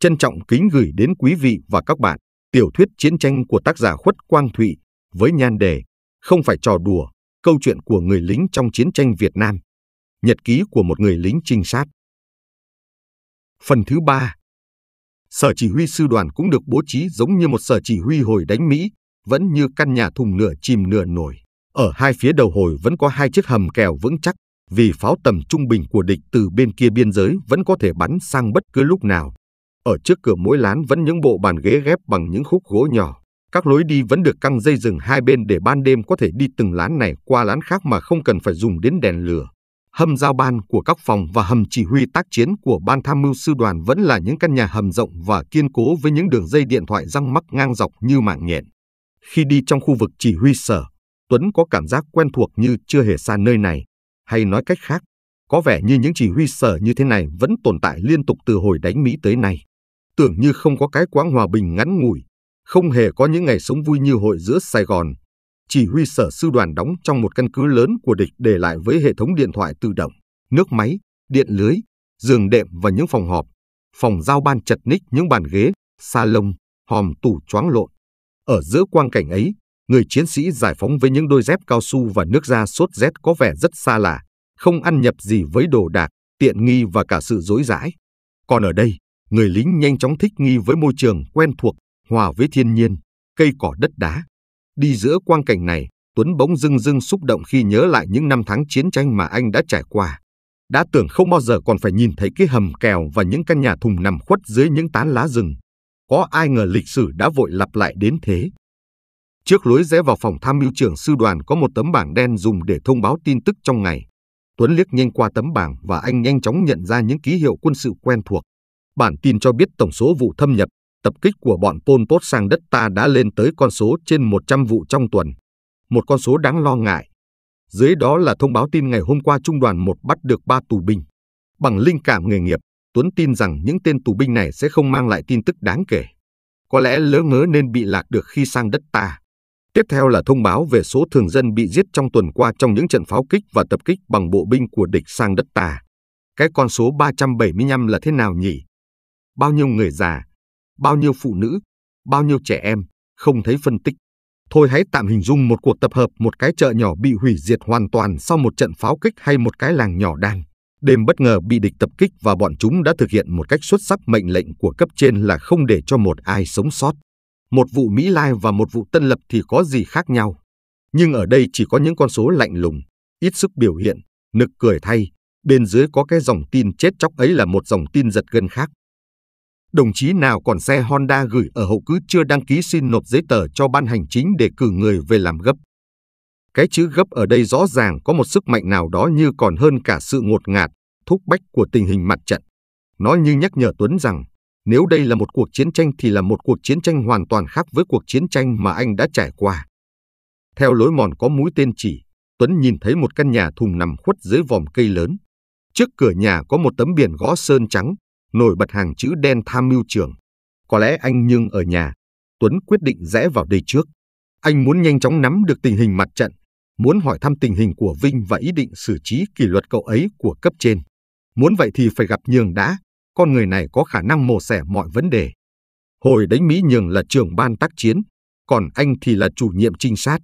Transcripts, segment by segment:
Trân trọng kính gửi đến quý vị và các bạn tiểu thuyết chiến tranh của tác giả Khuất Quang Thụy với nhan đề Không phải trò đùa, câu chuyện của người lính trong chiến tranh Việt Nam. Nhật ký của một người lính trinh sát. Phần thứ ba Sở chỉ huy sư đoàn cũng được bố trí giống như một sở chỉ huy hồi đánh Mỹ, vẫn như căn nhà thùng nửa chìm nửa nổi. Ở hai phía đầu hồi vẫn có hai chiếc hầm kèo vững chắc, vì pháo tầm trung bình của địch từ bên kia biên giới vẫn có thể bắn sang bất cứ lúc nào. Ở trước cửa mỗi lán vẫn những bộ bàn ghế ghép bằng những khúc gỗ nhỏ. Các lối đi vẫn được căng dây rừng hai bên để ban đêm có thể đi từng lán này qua lán khác mà không cần phải dùng đến đèn lửa. Hầm giao ban của các phòng và hầm chỉ huy tác chiến của ban tham mưu sư đoàn vẫn là những căn nhà hầm rộng và kiên cố với những đường dây điện thoại răng mắc ngang dọc như mạng nhện. Khi đi trong khu vực chỉ huy sở, Tuấn có cảm giác quen thuộc như chưa hề xa nơi này, hay nói cách khác, có vẻ như những chỉ huy sở như thế này vẫn tồn tại liên tục từ hồi đánh Mỹ tới nay tưởng như không có cái quãng hòa bình ngắn ngủi, không hề có những ngày sống vui như hội giữa Sài Gòn. Chỉ huy sở sư đoàn đóng trong một căn cứ lớn của địch để lại với hệ thống điện thoại tự động, nước máy, điện lưới, giường đệm và những phòng họp, phòng giao ban chật ních những bàn ghế, salon, hòm tủ choáng lộn. Ở giữa quang cảnh ấy, người chiến sĩ giải phóng với những đôi dép cao su và nước da sốt rét có vẻ rất xa lạ, không ăn nhập gì với đồ đạc, tiện nghi và cả sự dối dãi. Còn ở đây, người lính nhanh chóng thích nghi với môi trường quen thuộc, hòa với thiên nhiên, cây cỏ đất đá. Đi giữa quang cảnh này, Tuấn bỗng dưng dưng xúc động khi nhớ lại những năm tháng chiến tranh mà anh đã trải qua. Đã tưởng không bao giờ còn phải nhìn thấy cái hầm kèo và những căn nhà thùng nằm khuất dưới những tán lá rừng. Có ai ngờ lịch sử đã vội lặp lại đến thế. Trước lối rẽ vào phòng tham mưu trưởng sư đoàn có một tấm bảng đen dùng để thông báo tin tức trong ngày. Tuấn liếc nhanh qua tấm bảng và anh nhanh chóng nhận ra những ký hiệu quân sự quen thuộc. Bản tin cho biết tổng số vụ thâm nhập, tập kích của bọn Pol Pot sang đất ta đã lên tới con số trên 100 vụ trong tuần, một con số đáng lo ngại. Dưới đó là thông báo tin ngày hôm qua trung đoàn 1 bắt được 3 tù binh. Bằng linh cảm nghề nghiệp, Tuấn tin rằng những tên tù binh này sẽ không mang lại tin tức đáng kể. Có lẽ lỡ ngớ nên bị lạc được khi sang đất ta. Tiếp theo là thông báo về số thường dân bị giết trong tuần qua trong những trận pháo kích và tập kích bằng bộ binh của địch sang đất ta. Cái con số 375 là thế nào nhỉ? bao nhiêu người già, bao nhiêu phụ nữ, bao nhiêu trẻ em, không thấy phân tích. Thôi hãy tạm hình dung một cuộc tập hợp một cái chợ nhỏ bị hủy diệt hoàn toàn sau một trận pháo kích hay một cái làng nhỏ đang đêm bất ngờ bị địch tập kích và bọn chúng đã thực hiện một cách xuất sắc mệnh lệnh của cấp trên là không để cho một ai sống sót. Một vụ Mỹ Lai và một vụ Tân Lập thì có gì khác nhau. Nhưng ở đây chỉ có những con số lạnh lùng, ít sức biểu hiện, nực cười thay. Bên dưới có cái dòng tin chết chóc ấy là một dòng tin giật gân khác đồng chí nào còn xe Honda gửi ở hậu cứ chưa đăng ký xin nộp giấy tờ cho ban hành chính để cử người về làm gấp. Cái chữ gấp ở đây rõ ràng có một sức mạnh nào đó như còn hơn cả sự ngột ngạt, thúc bách của tình hình mặt trận. Nó như nhắc nhở Tuấn rằng, nếu đây là một cuộc chiến tranh thì là một cuộc chiến tranh hoàn toàn khác với cuộc chiến tranh mà anh đã trải qua. Theo lối mòn có mũi tên chỉ, Tuấn nhìn thấy một căn nhà thùng nằm khuất dưới vòm cây lớn. Trước cửa nhà có một tấm biển gõ sơn trắng, nổi bật hàng chữ đen tham mưu trưởng. Có lẽ anh Nhưng ở nhà, Tuấn quyết định rẽ vào đây trước. Anh muốn nhanh chóng nắm được tình hình mặt trận, muốn hỏi thăm tình hình của Vinh và ý định xử trí kỷ luật cậu ấy của cấp trên. Muốn vậy thì phải gặp Nhường đã, con người này có khả năng mổ xẻ mọi vấn đề. Hồi đánh Mỹ Nhường là trưởng ban tác chiến, còn anh thì là chủ nhiệm trinh sát.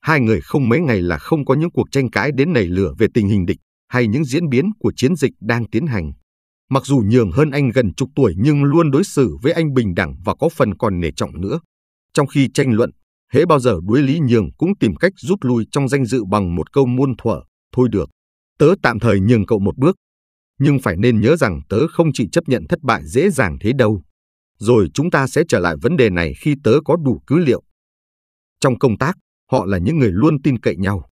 Hai người không mấy ngày là không có những cuộc tranh cãi đến nảy lửa về tình hình địch hay những diễn biến của chiến dịch đang tiến hành mặc dù nhường hơn anh gần chục tuổi nhưng luôn đối xử với anh bình đẳng và có phần còn nể trọng nữa. Trong khi tranh luận, hễ bao giờ đuối lý nhường cũng tìm cách rút lui trong danh dự bằng một câu muôn thuở, thôi được, tớ tạm thời nhường cậu một bước. Nhưng phải nên nhớ rằng tớ không chỉ chấp nhận thất bại dễ dàng thế đâu. Rồi chúng ta sẽ trở lại vấn đề này khi tớ có đủ cứ liệu. Trong công tác, họ là những người luôn tin cậy nhau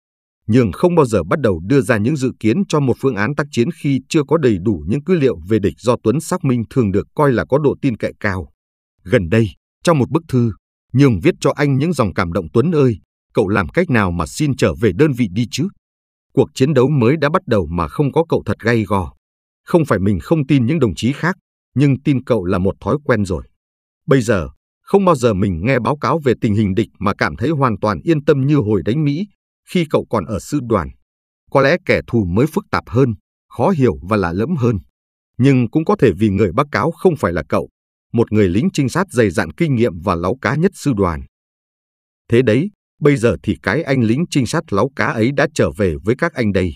nhưng không bao giờ bắt đầu đưa ra những dự kiến cho một phương án tác chiến khi chưa có đầy đủ những cứ liệu về địch do Tuấn xác minh thường được coi là có độ tin cậy cao. Gần đây, trong một bức thư, Nhường viết cho anh những dòng cảm động Tuấn ơi, cậu làm cách nào mà xin trở về đơn vị đi chứ? Cuộc chiến đấu mới đã bắt đầu mà không có cậu thật gay gò. Không phải mình không tin những đồng chí khác, nhưng tin cậu là một thói quen rồi. Bây giờ, không bao giờ mình nghe báo cáo về tình hình địch mà cảm thấy hoàn toàn yên tâm như hồi đánh Mỹ khi cậu còn ở sư đoàn. Có lẽ kẻ thù mới phức tạp hơn, khó hiểu và lạ lẫm hơn. Nhưng cũng có thể vì người báo cáo không phải là cậu, một người lính trinh sát dày dạn kinh nghiệm và láu cá nhất sư đoàn. Thế đấy, bây giờ thì cái anh lính trinh sát láu cá ấy đã trở về với các anh đây.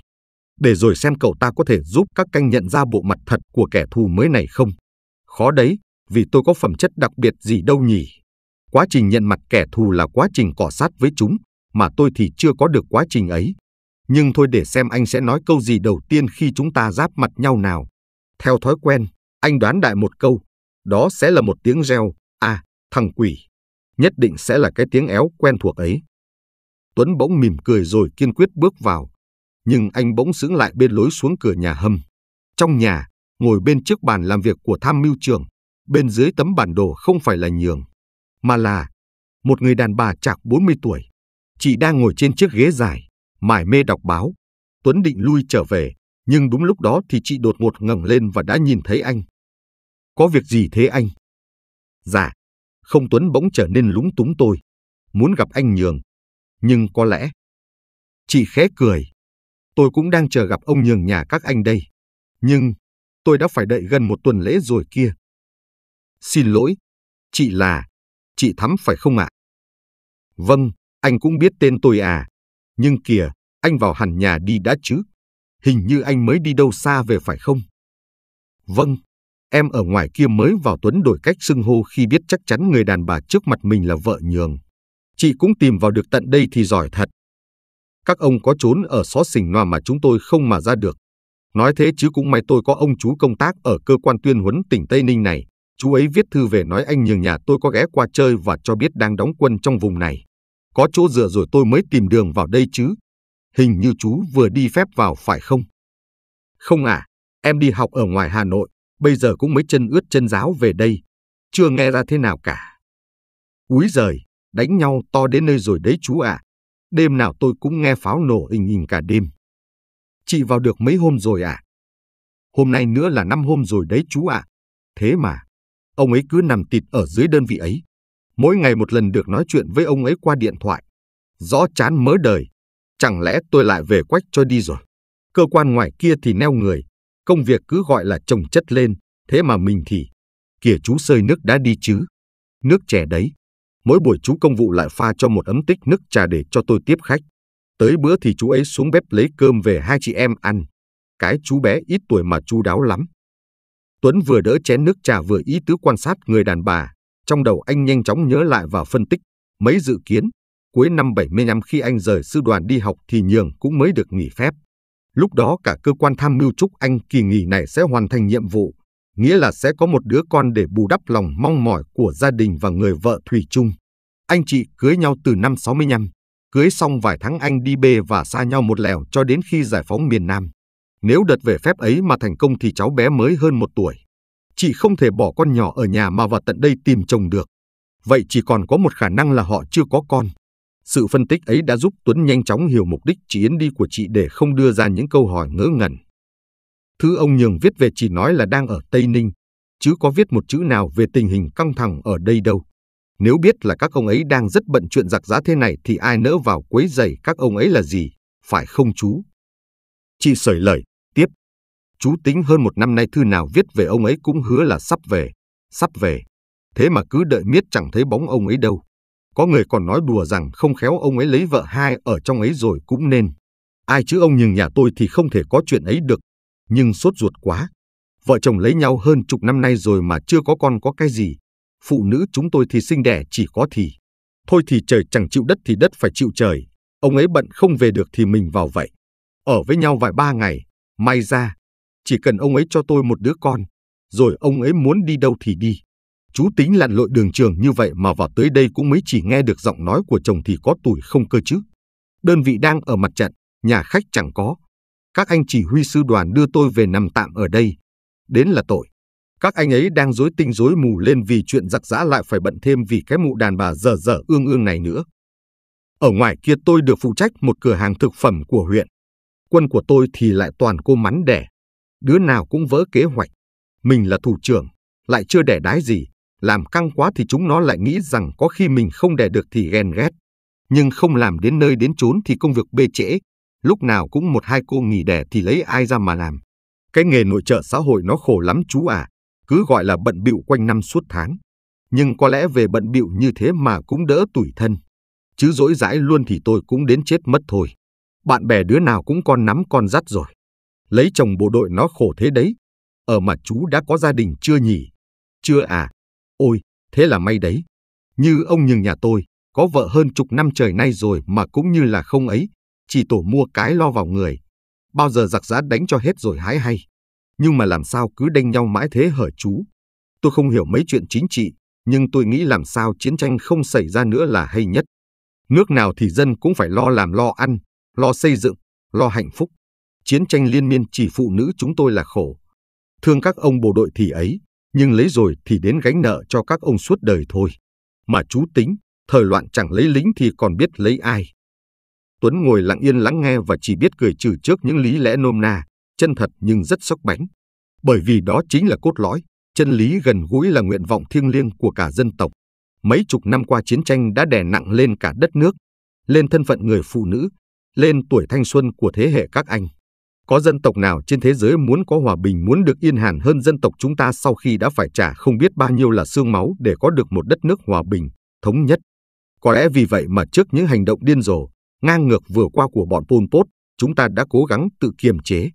Để rồi xem cậu ta có thể giúp các canh nhận ra bộ mặt thật của kẻ thù mới này không. Khó đấy, vì tôi có phẩm chất đặc biệt gì đâu nhỉ. Quá trình nhận mặt kẻ thù là quá trình cọ sát với chúng, mà tôi thì chưa có được quá trình ấy. Nhưng thôi để xem anh sẽ nói câu gì đầu tiên khi chúng ta giáp mặt nhau nào. Theo thói quen, anh đoán đại một câu, đó sẽ là một tiếng reo, à, thằng quỷ. Nhất định sẽ là cái tiếng éo quen thuộc ấy. Tuấn bỗng mỉm cười rồi kiên quyết bước vào. Nhưng anh bỗng sững lại bên lối xuống cửa nhà hầm. Trong nhà, ngồi bên trước bàn làm việc của tham mưu trưởng, bên dưới tấm bản đồ không phải là nhường, mà là một người đàn bà chạc 40 tuổi, Chị đang ngồi trên chiếc ghế dài, mải mê đọc báo. Tuấn định lui trở về, nhưng đúng lúc đó thì chị đột ngột ngẩng lên và đã nhìn thấy anh. Có việc gì thế anh? Dạ, không Tuấn bỗng trở nên lúng túng tôi. Muốn gặp anh Nhường. Nhưng có lẽ... Chị khẽ cười. Tôi cũng đang chờ gặp ông Nhường nhà các anh đây. Nhưng tôi đã phải đợi gần một tuần lễ rồi kia. Xin lỗi, chị là... Chị Thắm phải không ạ? Vâng, anh cũng biết tên tôi à. Nhưng kìa, anh vào hẳn nhà đi đã chứ. Hình như anh mới đi đâu xa về phải không? Vâng, em ở ngoài kia mới vào Tuấn đổi cách xưng hô khi biết chắc chắn người đàn bà trước mặt mình là vợ nhường. Chị cũng tìm vào được tận đây thì giỏi thật. Các ông có trốn ở xó xỉnh noa mà chúng tôi không mà ra được. Nói thế chứ cũng may tôi có ông chú công tác ở cơ quan tuyên huấn tỉnh Tây Ninh này. Chú ấy viết thư về nói anh nhường nhà tôi có ghé qua chơi và cho biết đang đóng quân trong vùng này. Có chỗ dựa rồi tôi mới tìm đường vào đây chứ. Hình như chú vừa đi phép vào phải không? Không à, em đi học ở ngoài Hà Nội, bây giờ cũng mới chân ướt chân giáo về đây. Chưa nghe ra thế nào cả. Úi giời, đánh nhau to đến nơi rồi đấy chú ạ. À. Đêm nào tôi cũng nghe pháo nổ hình hình cả đêm. Chị vào được mấy hôm rồi à? Hôm nay nữa là năm hôm rồi đấy chú ạ. À. Thế mà, ông ấy cứ nằm tịt ở dưới đơn vị ấy mỗi ngày một lần được nói chuyện với ông ấy qua điện thoại. Rõ chán mớ đời, chẳng lẽ tôi lại về quách cho đi rồi. Cơ quan ngoài kia thì neo người, công việc cứ gọi là trồng chất lên, thế mà mình thì... Kìa chú sơi nước đã đi chứ. Nước chè đấy. Mỗi buổi chú công vụ lại pha cho một ấm tích nước trà để cho tôi tiếp khách. Tới bữa thì chú ấy xuống bếp lấy cơm về hai chị em ăn. Cái chú bé ít tuổi mà chú đáo lắm. Tuấn vừa đỡ chén nước trà vừa ý tứ quan sát người đàn bà, trong đầu anh nhanh chóng nhớ lại và phân tích mấy dự kiến. Cuối năm 75 khi anh rời sư đoàn đi học thì Nhường cũng mới được nghỉ phép. Lúc đó cả cơ quan tham mưu chúc anh kỳ nghỉ này sẽ hoàn thành nhiệm vụ, nghĩa là sẽ có một đứa con để bù đắp lòng mong mỏi của gia đình và người vợ Thủy chung. Anh chị cưới nhau từ năm 65, cưới xong vài tháng anh đi bê và xa nhau một lèo cho đến khi giải phóng miền Nam. Nếu đợt về phép ấy mà thành công thì cháu bé mới hơn một tuổi chị không thể bỏ con nhỏ ở nhà mà vào tận đây tìm chồng được. Vậy chỉ còn có một khả năng là họ chưa có con. Sự phân tích ấy đã giúp Tuấn nhanh chóng hiểu mục đích chị yến đi của chị để không đưa ra những câu hỏi ngớ ngẩn. Thứ ông Nhường viết về chỉ nói là đang ở Tây Ninh, chứ có viết một chữ nào về tình hình căng thẳng ở đây đâu. Nếu biết là các ông ấy đang rất bận chuyện giặc giá thế này thì ai nỡ vào quấy rầy các ông ấy là gì, phải không chú? Chị sởi lời, Chú tính hơn một năm nay thư nào viết về ông ấy cũng hứa là sắp về, sắp về. Thế mà cứ đợi miết chẳng thấy bóng ông ấy đâu. Có người còn nói đùa rằng không khéo ông ấy lấy vợ hai ở trong ấy rồi cũng nên. Ai chứ ông nhường nhà tôi thì không thể có chuyện ấy được. Nhưng sốt ruột quá. Vợ chồng lấy nhau hơn chục năm nay rồi mà chưa có con có cái gì. Phụ nữ chúng tôi thì sinh đẻ chỉ có thì. Thôi thì trời chẳng chịu đất thì đất phải chịu trời. Ông ấy bận không về được thì mình vào vậy. Ở với nhau vài ba ngày, may ra, chỉ cần ông ấy cho tôi một đứa con, rồi ông ấy muốn đi đâu thì đi. Chú tính lặn lội đường trường như vậy mà vào tới đây cũng mới chỉ nghe được giọng nói của chồng thì có tuổi không cơ chứ. Đơn vị đang ở mặt trận, nhà khách chẳng có. Các anh chỉ huy sư đoàn đưa tôi về nằm tạm ở đây. Đến là tội. Các anh ấy đang rối tinh rối mù lên vì chuyện giặc giã lại phải bận thêm vì cái mụ đàn bà dở dở ương ương này nữa. Ở ngoài kia tôi được phụ trách một cửa hàng thực phẩm của huyện. Quân của tôi thì lại toàn cô mắn đẻ đứa nào cũng vỡ kế hoạch. Mình là thủ trưởng, lại chưa đẻ đái gì, làm căng quá thì chúng nó lại nghĩ rằng có khi mình không đẻ được thì ghen ghét. Nhưng không làm đến nơi đến chốn thì công việc bê trễ, lúc nào cũng một hai cô nghỉ đẻ thì lấy ai ra mà làm. Cái nghề nội trợ xã hội nó khổ lắm chú à, cứ gọi là bận bịu quanh năm suốt tháng. Nhưng có lẽ về bận bịu như thế mà cũng đỡ tủi thân. Chứ dỗi dãi luôn thì tôi cũng đến chết mất thôi. Bạn bè đứa nào cũng con nắm con dắt rồi lấy chồng bộ đội nó khổ thế đấy. Ở mà chú đã có gia đình chưa nhỉ? Chưa à? Ôi, thế là may đấy. Như ông nhường nhà tôi, có vợ hơn chục năm trời nay rồi mà cũng như là không ấy, chỉ tổ mua cái lo vào người. Bao giờ giặc giá đánh cho hết rồi hái hay. Nhưng mà làm sao cứ đanh nhau mãi thế hở chú? Tôi không hiểu mấy chuyện chính trị, nhưng tôi nghĩ làm sao chiến tranh không xảy ra nữa là hay nhất. Nước nào thì dân cũng phải lo làm lo ăn, lo xây dựng, lo hạnh phúc chiến tranh liên miên chỉ phụ nữ chúng tôi là khổ. Thương các ông bộ đội thì ấy, nhưng lấy rồi thì đến gánh nợ cho các ông suốt đời thôi. Mà chú tính, thời loạn chẳng lấy lính thì còn biết lấy ai. Tuấn ngồi lặng yên lắng nghe và chỉ biết cười trừ trước những lý lẽ nôm na, chân thật nhưng rất sốc bánh. Bởi vì đó chính là cốt lõi, chân lý gần gũi là nguyện vọng thiêng liêng của cả dân tộc. Mấy chục năm qua chiến tranh đã đè nặng lên cả đất nước, lên thân phận người phụ nữ, lên tuổi thanh xuân của thế hệ các anh. Có dân tộc nào trên thế giới muốn có hòa bình, muốn được yên hàn hơn dân tộc chúng ta sau khi đã phải trả không biết bao nhiêu là xương máu để có được một đất nước hòa bình, thống nhất. Có lẽ vì vậy mà trước những hành động điên rồ, ngang ngược vừa qua của bọn Pol Pot, chúng ta đã cố gắng tự kiềm chế.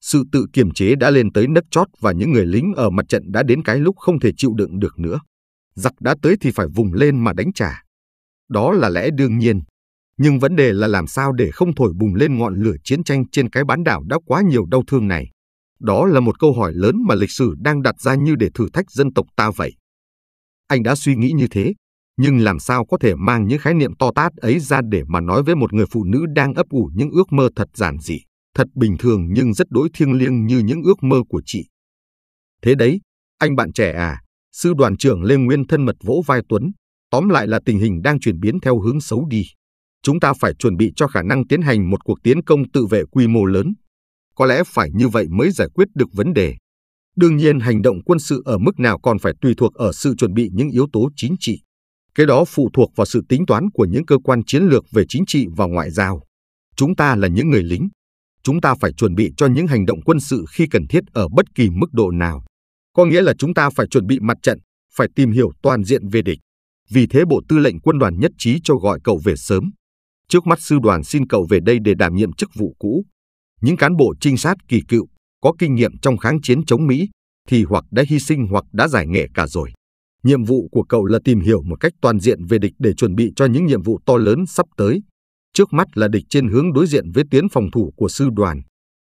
Sự tự kiềm chế đã lên tới nấc chót và những người lính ở mặt trận đã đến cái lúc không thể chịu đựng được nữa. Giặc đã tới thì phải vùng lên mà đánh trả. Đó là lẽ đương nhiên. Nhưng vấn đề là làm sao để không thổi bùng lên ngọn lửa chiến tranh trên cái bán đảo đã quá nhiều đau thương này. Đó là một câu hỏi lớn mà lịch sử đang đặt ra như để thử thách dân tộc ta vậy. Anh đã suy nghĩ như thế, nhưng làm sao có thể mang những khái niệm to tát ấy ra để mà nói với một người phụ nữ đang ấp ủ những ước mơ thật giản dị, thật bình thường nhưng rất đối thiêng liêng như những ước mơ của chị. Thế đấy, anh bạn trẻ à, sư đoàn trưởng Lê Nguyên thân mật vỗ vai Tuấn, tóm lại là tình hình đang chuyển biến theo hướng xấu đi chúng ta phải chuẩn bị cho khả năng tiến hành một cuộc tiến công tự vệ quy mô lớn. Có lẽ phải như vậy mới giải quyết được vấn đề. Đương nhiên hành động quân sự ở mức nào còn phải tùy thuộc ở sự chuẩn bị những yếu tố chính trị. Cái đó phụ thuộc vào sự tính toán của những cơ quan chiến lược về chính trị và ngoại giao. Chúng ta là những người lính. Chúng ta phải chuẩn bị cho những hành động quân sự khi cần thiết ở bất kỳ mức độ nào. Có nghĩa là chúng ta phải chuẩn bị mặt trận, phải tìm hiểu toàn diện về địch. Vì thế Bộ Tư lệnh Quân đoàn nhất trí cho gọi cậu về sớm. Trước mắt sư đoàn xin cậu về đây để đảm nhiệm chức vụ cũ. Những cán bộ trinh sát kỳ cựu, có kinh nghiệm trong kháng chiến chống Mỹ, thì hoặc đã hy sinh hoặc đã giải nghệ cả rồi. Nhiệm vụ của cậu là tìm hiểu một cách toàn diện về địch để chuẩn bị cho những nhiệm vụ to lớn sắp tới. Trước mắt là địch trên hướng đối diện với tuyến phòng thủ của sư đoàn.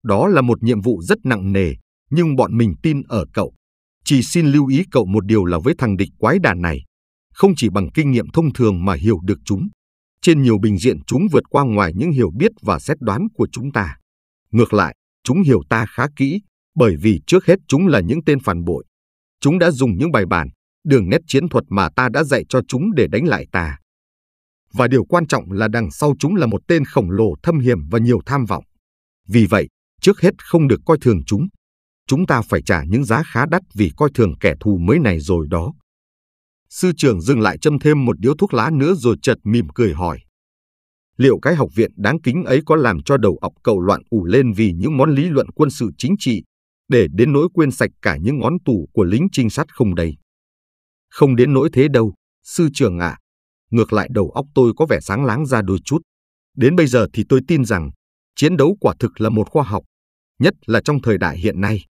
Đó là một nhiệm vụ rất nặng nề, nhưng bọn mình tin ở cậu. Chỉ xin lưu ý cậu một điều là với thằng địch quái đàn này, không chỉ bằng kinh nghiệm thông thường mà hiểu được chúng, trên nhiều bình diện chúng vượt qua ngoài những hiểu biết và xét đoán của chúng ta. Ngược lại, chúng hiểu ta khá kỹ, bởi vì trước hết chúng là những tên phản bội. Chúng đã dùng những bài bản, đường nét chiến thuật mà ta đã dạy cho chúng để đánh lại ta. Và điều quan trọng là đằng sau chúng là một tên khổng lồ thâm hiểm và nhiều tham vọng. Vì vậy, trước hết không được coi thường chúng. Chúng ta phải trả những giá khá đắt vì coi thường kẻ thù mới này rồi đó. Sư trưởng dừng lại châm thêm một điếu thuốc lá nữa rồi chợt mỉm cười hỏi. Liệu cái học viện đáng kính ấy có làm cho đầu óc cậu loạn ủ lên vì những món lý luận quân sự chính trị, để đến nỗi quên sạch cả những ngón tủ của lính trinh sát không đây? Không đến nỗi thế đâu, sư trưởng ạ. À. Ngược lại đầu óc tôi có vẻ sáng láng ra đôi chút. Đến bây giờ thì tôi tin rằng chiến đấu quả thực là một khoa học, nhất là trong thời đại hiện nay.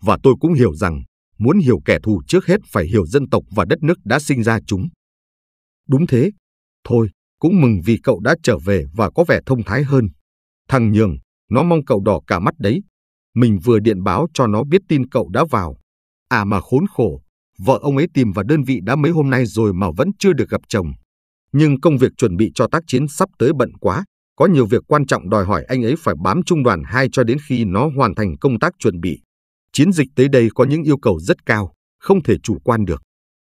Và tôi cũng hiểu rằng muốn hiểu kẻ thù trước hết phải hiểu dân tộc và đất nước đã sinh ra chúng. Đúng thế, thôi, cũng mừng vì cậu đã trở về và có vẻ thông thái hơn. Thằng Nhường, nó mong cậu đỏ cả mắt đấy. Mình vừa điện báo cho nó biết tin cậu đã vào. À mà khốn khổ, vợ ông ấy tìm vào đơn vị đã mấy hôm nay rồi mà vẫn chưa được gặp chồng. Nhưng công việc chuẩn bị cho tác chiến sắp tới bận quá, có nhiều việc quan trọng đòi hỏi anh ấy phải bám trung đoàn 2 cho đến khi nó hoàn thành công tác chuẩn bị. Chiến dịch tới đây có những yêu cầu rất cao, không thể chủ quan được.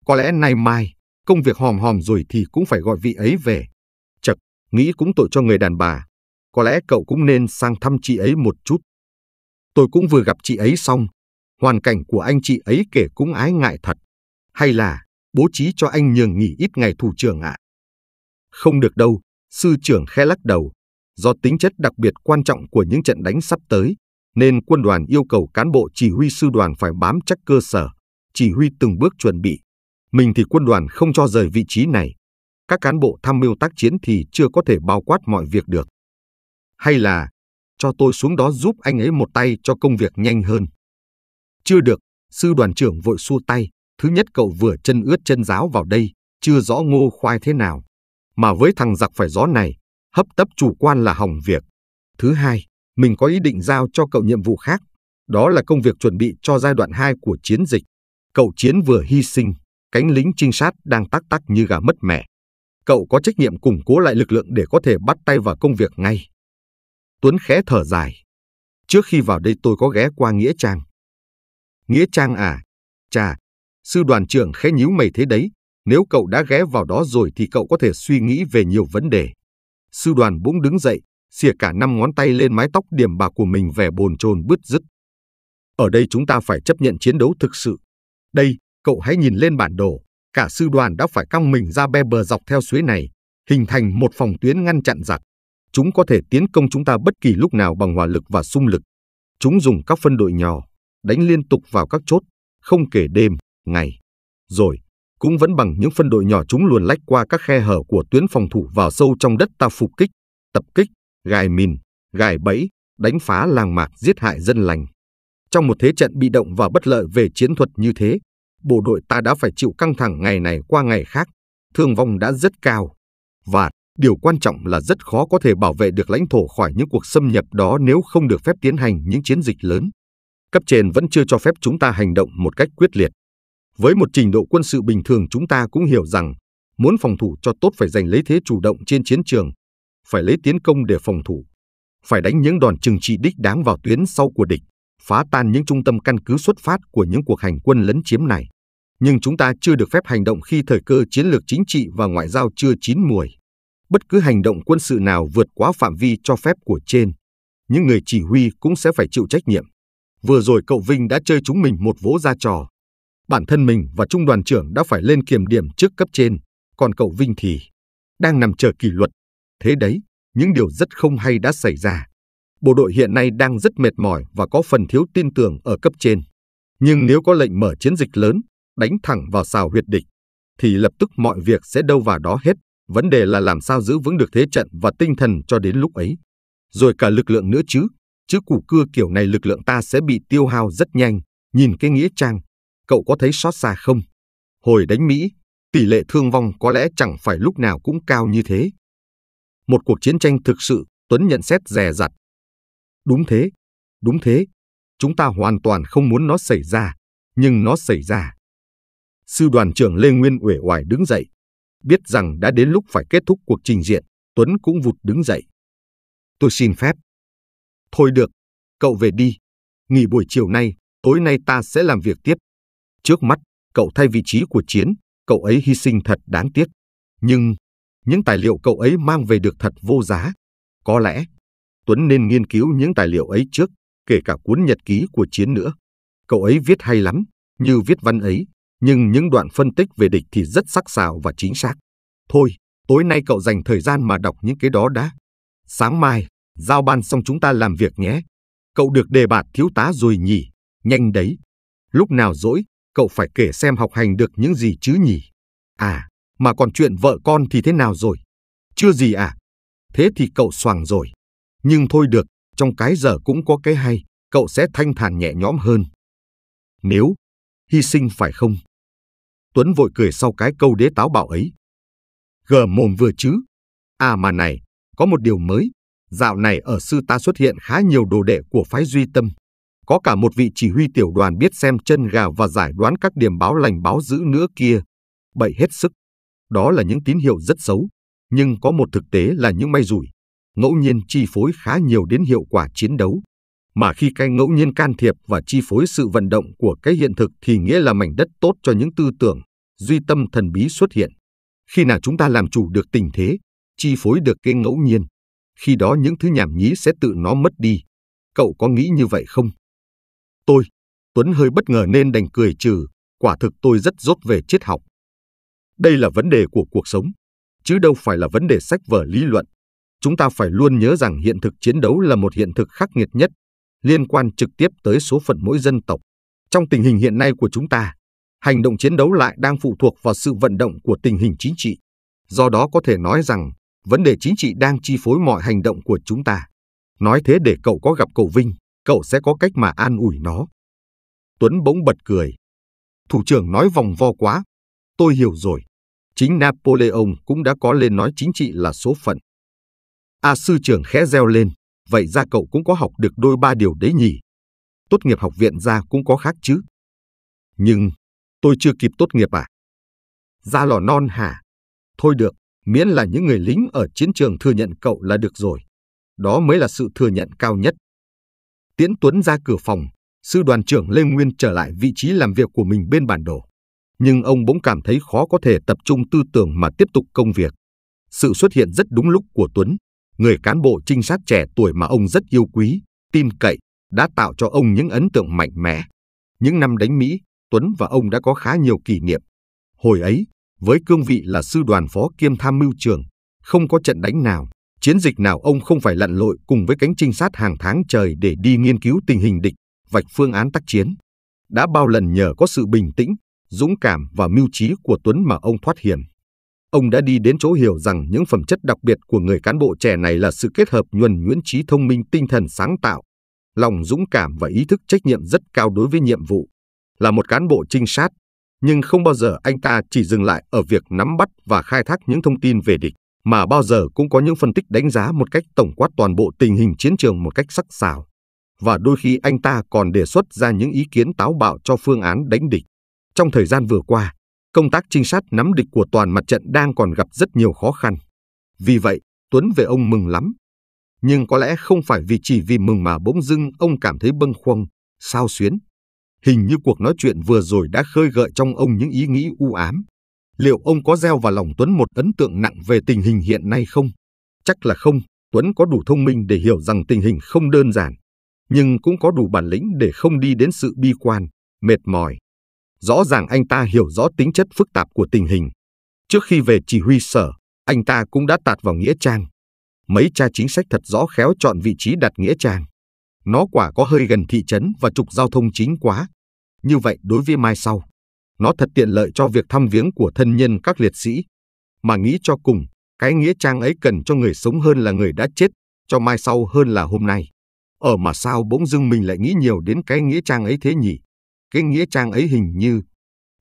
Có lẽ nay mai, công việc hòm hòm rồi thì cũng phải gọi vị ấy về. Chật, nghĩ cũng tội cho người đàn bà. Có lẽ cậu cũng nên sang thăm chị ấy một chút. Tôi cũng vừa gặp chị ấy xong. Hoàn cảnh của anh chị ấy kể cũng ái ngại thật. Hay là bố trí cho anh nhường nghỉ ít ngày thủ trưởng ạ? Không được đâu, sư trưởng khẽ lắc đầu. Do tính chất đặc biệt quan trọng của những trận đánh sắp tới, nên quân đoàn yêu cầu cán bộ chỉ huy sư đoàn phải bám chắc cơ sở, chỉ huy từng bước chuẩn bị. Mình thì quân đoàn không cho rời vị trí này. Các cán bộ tham mưu tác chiến thì chưa có thể bao quát mọi việc được. Hay là cho tôi xuống đó giúp anh ấy một tay cho công việc nhanh hơn. Chưa được, sư đoàn trưởng vội xua tay, thứ nhất cậu vừa chân ướt chân giáo vào đây, chưa rõ ngô khoai thế nào. Mà với thằng giặc phải gió này, hấp tấp chủ quan là hỏng việc. Thứ hai, mình có ý định giao cho cậu nhiệm vụ khác, đó là công việc chuẩn bị cho giai đoạn 2 của chiến dịch. Cậu Chiến vừa hy sinh, cánh lính trinh sát đang tắc tắc như gà mất mẻ. Cậu có trách nhiệm củng cố lại lực lượng để có thể bắt tay vào công việc ngay. Tuấn khẽ thở dài. Trước khi vào đây tôi có ghé qua Nghĩa Trang. Nghĩa Trang à? Chà, sư đoàn trưởng khẽ nhíu mày thế đấy. Nếu cậu đã ghé vào đó rồi thì cậu có thể suy nghĩ về nhiều vấn đề. Sư đoàn bỗng đứng dậy, xỉa cả năm ngón tay lên mái tóc điểm bạc của mình vẻ bồn chồn bứt rứt. Ở đây chúng ta phải chấp nhận chiến đấu thực sự. Đây, cậu hãy nhìn lên bản đồ, cả sư đoàn đã phải căng mình ra be bờ dọc theo suối này, hình thành một phòng tuyến ngăn chặn giặc. Chúng có thể tiến công chúng ta bất kỳ lúc nào bằng hỏa lực và xung lực. Chúng dùng các phân đội nhỏ, đánh liên tục vào các chốt, không kể đêm, ngày. Rồi, cũng vẫn bằng những phân đội nhỏ chúng luồn lách qua các khe hở của tuyến phòng thủ vào sâu trong đất ta phục kích, tập kích, gài mìn, gài bẫy, đánh phá làng mạc giết hại dân lành. Trong một thế trận bị động và bất lợi về chiến thuật như thế, bộ đội ta đã phải chịu căng thẳng ngày này qua ngày khác, thương vong đã rất cao. Và điều quan trọng là rất khó có thể bảo vệ được lãnh thổ khỏi những cuộc xâm nhập đó nếu không được phép tiến hành những chiến dịch lớn. Cấp trên vẫn chưa cho phép chúng ta hành động một cách quyết liệt. Với một trình độ quân sự bình thường chúng ta cũng hiểu rằng, muốn phòng thủ cho tốt phải giành lấy thế chủ động trên chiến trường, phải lấy tiến công để phòng thủ, phải đánh những đòn trừng trị đích đáng vào tuyến sau của địch, phá tan những trung tâm căn cứ xuất phát của những cuộc hành quân lấn chiếm này. Nhưng chúng ta chưa được phép hành động khi thời cơ chiến lược chính trị và ngoại giao chưa chín muồi. Bất cứ hành động quân sự nào vượt quá phạm vi cho phép của trên, những người chỉ huy cũng sẽ phải chịu trách nhiệm. Vừa rồi cậu Vinh đã chơi chúng mình một vố ra trò. Bản thân mình và trung đoàn trưởng đã phải lên kiểm điểm trước cấp trên, còn cậu Vinh thì đang nằm chờ kỷ luật Thế đấy, những điều rất không hay đã xảy ra. Bộ đội hiện nay đang rất mệt mỏi và có phần thiếu tin tưởng ở cấp trên. Nhưng nếu có lệnh mở chiến dịch lớn, đánh thẳng vào xào huyệt địch, thì lập tức mọi việc sẽ đâu vào đó hết. Vấn đề là làm sao giữ vững được thế trận và tinh thần cho đến lúc ấy. Rồi cả lực lượng nữa chứ. Chứ củ cưa kiểu này lực lượng ta sẽ bị tiêu hao rất nhanh. Nhìn cái nghĩa trang, cậu có thấy xót xa không? Hồi đánh Mỹ, tỷ lệ thương vong có lẽ chẳng phải lúc nào cũng cao như thế một cuộc chiến tranh thực sự, Tuấn nhận xét dè dặt. Đúng thế, đúng thế, chúng ta hoàn toàn không muốn nó xảy ra, nhưng nó xảy ra. Sư đoàn trưởng Lê Nguyên uể oải đứng dậy. Biết rằng đã đến lúc phải kết thúc cuộc trình diện, Tuấn cũng vụt đứng dậy. Tôi xin phép. Thôi được, cậu về đi. Nghỉ buổi chiều nay, tối nay ta sẽ làm việc tiếp. Trước mắt, cậu thay vị trí của chiến, cậu ấy hy sinh thật đáng tiếc. Nhưng những tài liệu cậu ấy mang về được thật vô giá. Có lẽ, Tuấn nên nghiên cứu những tài liệu ấy trước, kể cả cuốn nhật ký của Chiến nữa. Cậu ấy viết hay lắm, như viết văn ấy, nhưng những đoạn phân tích về địch thì rất sắc sảo và chính xác. Thôi, tối nay cậu dành thời gian mà đọc những cái đó đã. Sáng mai, giao ban xong chúng ta làm việc nhé. Cậu được đề bạt thiếu tá rồi nhỉ, nhanh đấy. Lúc nào rỗi, cậu phải kể xem học hành được những gì chứ nhỉ? À, mà còn chuyện vợ con thì thế nào rồi? Chưa gì à? Thế thì cậu xoàng rồi. Nhưng thôi được, trong cái giờ cũng có cái hay, cậu sẽ thanh thản nhẹ nhõm hơn. Nếu, hy sinh phải không? Tuấn vội cười sau cái câu đế táo bạo ấy. Gờ mồm vừa chứ. À mà này, có một điều mới. Dạo này ở sư ta xuất hiện khá nhiều đồ đệ của phái duy tâm. Có cả một vị chỉ huy tiểu đoàn biết xem chân gà và giải đoán các điểm báo lành báo dữ nữa kia. Bậy hết sức. Đó là những tín hiệu rất xấu, nhưng có một thực tế là những may rủi, ngẫu nhiên chi phối khá nhiều đến hiệu quả chiến đấu. Mà khi cái ngẫu nhiên can thiệp và chi phối sự vận động của cái hiện thực thì nghĩa là mảnh đất tốt cho những tư tưởng, duy tâm thần bí xuất hiện. Khi nào chúng ta làm chủ được tình thế, chi phối được cái ngẫu nhiên, khi đó những thứ nhảm nhí sẽ tự nó mất đi. Cậu có nghĩ như vậy không? Tôi, Tuấn hơi bất ngờ nên đành cười trừ, quả thực tôi rất rốt về triết học. Đây là vấn đề của cuộc sống, chứ đâu phải là vấn đề sách vở lý luận. Chúng ta phải luôn nhớ rằng hiện thực chiến đấu là một hiện thực khắc nghiệt nhất, liên quan trực tiếp tới số phận mỗi dân tộc. Trong tình hình hiện nay của chúng ta, hành động chiến đấu lại đang phụ thuộc vào sự vận động của tình hình chính trị. Do đó có thể nói rằng, vấn đề chính trị đang chi phối mọi hành động của chúng ta. Nói thế để cậu có gặp cậu Vinh, cậu sẽ có cách mà an ủi nó. Tuấn bỗng bật cười. Thủ trưởng nói vòng vo quá, tôi hiểu rồi chính Napoleon cũng đã có lên nói chính trị là số phận. A sư trưởng khẽ reo lên, vậy ra cậu cũng có học được đôi ba điều đấy nhỉ? Tốt nghiệp học viện ra cũng có khác chứ? Nhưng, tôi chưa kịp tốt nghiệp à? Ra lò non hả? Thôi được, miễn là những người lính ở chiến trường thừa nhận cậu là được rồi. Đó mới là sự thừa nhận cao nhất. Tiễn Tuấn ra cửa phòng, sư đoàn trưởng Lê Nguyên trở lại vị trí làm việc của mình bên bản đồ nhưng ông bỗng cảm thấy khó có thể tập trung tư tưởng mà tiếp tục công việc. Sự xuất hiện rất đúng lúc của Tuấn, người cán bộ trinh sát trẻ tuổi mà ông rất yêu quý, tin cậy, đã tạo cho ông những ấn tượng mạnh mẽ. Những năm đánh Mỹ, Tuấn và ông đã có khá nhiều kỷ niệm. Hồi ấy, với cương vị là sư đoàn phó kiêm tham mưu trưởng, không có trận đánh nào, chiến dịch nào ông không phải lặn lội cùng với cánh trinh sát hàng tháng trời để đi nghiên cứu tình hình địch, vạch phương án tác chiến. Đã bao lần nhờ có sự bình tĩnh, dũng cảm và mưu trí của Tuấn mà ông thoát hiểm. Ông đã đi đến chỗ hiểu rằng những phẩm chất đặc biệt của người cán bộ trẻ này là sự kết hợp nhuần nhuyễn trí thông minh tinh thần sáng tạo, lòng dũng cảm và ý thức trách nhiệm rất cao đối với nhiệm vụ. Là một cán bộ trinh sát, nhưng không bao giờ anh ta chỉ dừng lại ở việc nắm bắt và khai thác những thông tin về địch, mà bao giờ cũng có những phân tích đánh giá một cách tổng quát toàn bộ tình hình chiến trường một cách sắc sảo. Và đôi khi anh ta còn đề xuất ra những ý kiến táo bạo cho phương án đánh địch. Trong thời gian vừa qua, công tác trinh sát nắm địch của toàn mặt trận đang còn gặp rất nhiều khó khăn. Vì vậy, Tuấn về ông mừng lắm. Nhưng có lẽ không phải vì chỉ vì mừng mà bỗng dưng ông cảm thấy bâng khuâng, sao xuyến. Hình như cuộc nói chuyện vừa rồi đã khơi gợi trong ông những ý nghĩ u ám. Liệu ông có gieo vào lòng Tuấn một ấn tượng nặng về tình hình hiện nay không? Chắc là không, Tuấn có đủ thông minh để hiểu rằng tình hình không đơn giản, nhưng cũng có đủ bản lĩnh để không đi đến sự bi quan, mệt mỏi Rõ ràng anh ta hiểu rõ tính chất phức tạp của tình hình. Trước khi về chỉ huy sở, anh ta cũng đã tạt vào Nghĩa Trang. Mấy cha chính sách thật rõ khéo chọn vị trí đặt Nghĩa Trang. Nó quả có hơi gần thị trấn và trục giao thông chính quá. Như vậy đối với mai sau, nó thật tiện lợi cho việc thăm viếng của thân nhân các liệt sĩ. Mà nghĩ cho cùng, cái Nghĩa Trang ấy cần cho người sống hơn là người đã chết, cho mai sau hơn là hôm nay. Ở mà sao bỗng dưng mình lại nghĩ nhiều đến cái Nghĩa Trang ấy thế nhỉ? cái nghĩa trang ấy hình như.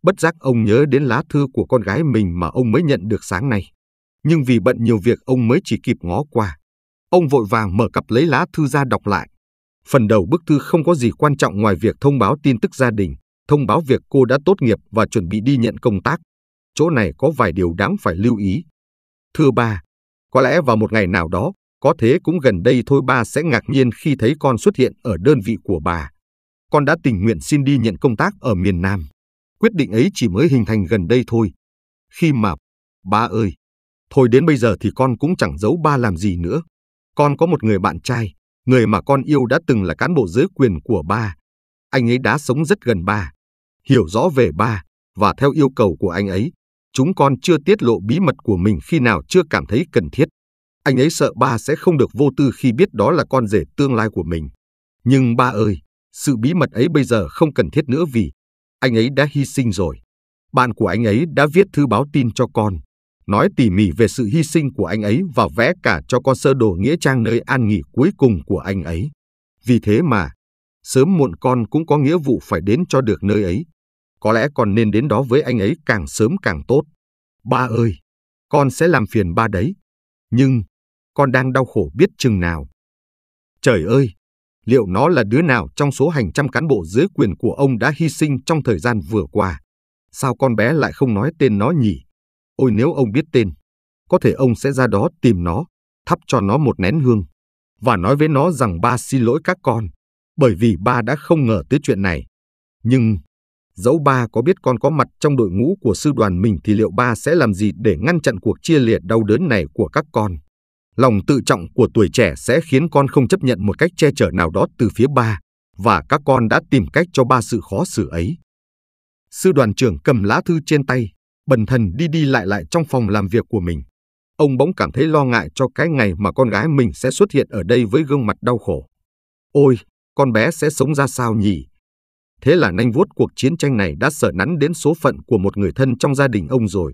Bất giác ông nhớ đến lá thư của con gái mình mà ông mới nhận được sáng nay. Nhưng vì bận nhiều việc ông mới chỉ kịp ngó qua. Ông vội vàng mở cặp lấy lá thư ra đọc lại. Phần đầu bức thư không có gì quan trọng ngoài việc thông báo tin tức gia đình, thông báo việc cô đã tốt nghiệp và chuẩn bị đi nhận công tác. Chỗ này có vài điều đáng phải lưu ý. Thưa ba, có lẽ vào một ngày nào đó, có thế cũng gần đây thôi ba sẽ ngạc nhiên khi thấy con xuất hiện ở đơn vị của bà con đã tình nguyện xin đi nhận công tác ở miền Nam. Quyết định ấy chỉ mới hình thành gần đây thôi. Khi mà, ba ơi, thôi đến bây giờ thì con cũng chẳng giấu ba làm gì nữa. Con có một người bạn trai, người mà con yêu đã từng là cán bộ dưới quyền của ba. Anh ấy đã sống rất gần ba, hiểu rõ về ba, và theo yêu cầu của anh ấy, chúng con chưa tiết lộ bí mật của mình khi nào chưa cảm thấy cần thiết. Anh ấy sợ ba sẽ không được vô tư khi biết đó là con rể tương lai của mình. Nhưng ba ơi, sự bí mật ấy bây giờ không cần thiết nữa vì anh ấy đã hy sinh rồi. Bạn của anh ấy đã viết thư báo tin cho con, nói tỉ mỉ về sự hy sinh của anh ấy và vẽ cả cho con sơ đồ nghĩa trang nơi an nghỉ cuối cùng của anh ấy. Vì thế mà, sớm muộn con cũng có nghĩa vụ phải đến cho được nơi ấy. Có lẽ con nên đến đó với anh ấy càng sớm càng tốt. Ba ơi, con sẽ làm phiền ba đấy. Nhưng, con đang đau khổ biết chừng nào. Trời ơi, liệu nó là đứa nào trong số hàng trăm cán bộ dưới quyền của ông đã hy sinh trong thời gian vừa qua? Sao con bé lại không nói tên nó nhỉ? Ôi nếu ông biết tên, có thể ông sẽ ra đó tìm nó, thắp cho nó một nén hương và nói với nó rằng ba xin lỗi các con, bởi vì ba đã không ngờ tới chuyện này. Nhưng, dẫu ba có biết con có mặt trong đội ngũ của sư đoàn mình thì liệu ba sẽ làm gì để ngăn chặn cuộc chia liệt đau đớn này của các con? lòng tự trọng của tuổi trẻ sẽ khiến con không chấp nhận một cách che chở nào đó từ phía ba, và các con đã tìm cách cho ba sự khó xử ấy. Sư đoàn trưởng cầm lá thư trên tay, bần thần đi đi lại lại trong phòng làm việc của mình. Ông bỗng cảm thấy lo ngại cho cái ngày mà con gái mình sẽ xuất hiện ở đây với gương mặt đau khổ. Ôi, con bé sẽ sống ra sao nhỉ? Thế là nanh vuốt cuộc chiến tranh này đã sở nắn đến số phận của một người thân trong gia đình ông rồi.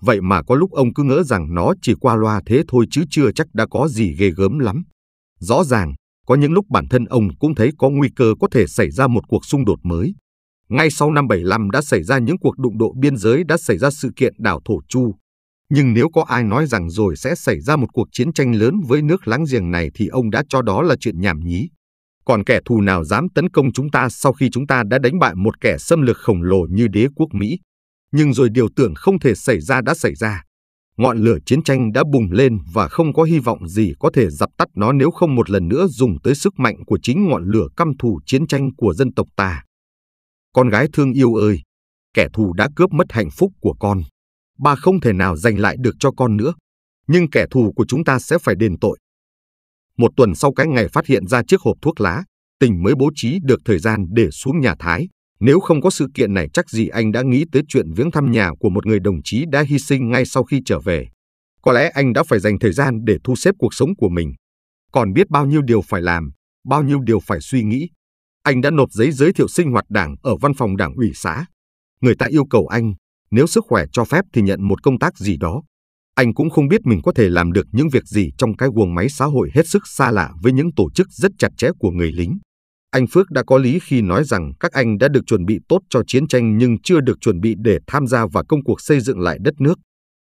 Vậy mà có lúc ông cứ ngỡ rằng nó chỉ qua loa thế thôi chứ chưa chắc đã có gì ghê gớm lắm. Rõ ràng, có những lúc bản thân ông cũng thấy có nguy cơ có thể xảy ra một cuộc xung đột mới. Ngay sau năm 75 đã xảy ra những cuộc đụng độ biên giới đã xảy ra sự kiện đảo Thổ Chu. Nhưng nếu có ai nói rằng rồi sẽ xảy ra một cuộc chiến tranh lớn với nước láng giềng này thì ông đã cho đó là chuyện nhảm nhí. Còn kẻ thù nào dám tấn công chúng ta sau khi chúng ta đã đánh bại một kẻ xâm lược khổng lồ như đế quốc Mỹ? nhưng rồi điều tưởng không thể xảy ra đã xảy ra. Ngọn lửa chiến tranh đã bùng lên và không có hy vọng gì có thể dập tắt nó nếu không một lần nữa dùng tới sức mạnh của chính ngọn lửa căm thù chiến tranh của dân tộc ta. Con gái thương yêu ơi, kẻ thù đã cướp mất hạnh phúc của con. Ba không thể nào giành lại được cho con nữa, nhưng kẻ thù của chúng ta sẽ phải đền tội. Một tuần sau cái ngày phát hiện ra chiếc hộp thuốc lá, tình mới bố trí được thời gian để xuống nhà Thái, nếu không có sự kiện này chắc gì anh đã nghĩ tới chuyện viếng thăm nhà của một người đồng chí đã hy sinh ngay sau khi trở về. Có lẽ anh đã phải dành thời gian để thu xếp cuộc sống của mình. Còn biết bao nhiêu điều phải làm, bao nhiêu điều phải suy nghĩ. Anh đã nộp giấy giới thiệu sinh hoạt đảng ở văn phòng đảng ủy xã. Người ta yêu cầu anh, nếu sức khỏe cho phép thì nhận một công tác gì đó. Anh cũng không biết mình có thể làm được những việc gì trong cái guồng máy xã hội hết sức xa lạ với những tổ chức rất chặt chẽ của người lính anh Phước đã có lý khi nói rằng các anh đã được chuẩn bị tốt cho chiến tranh nhưng chưa được chuẩn bị để tham gia vào công cuộc xây dựng lại đất nước.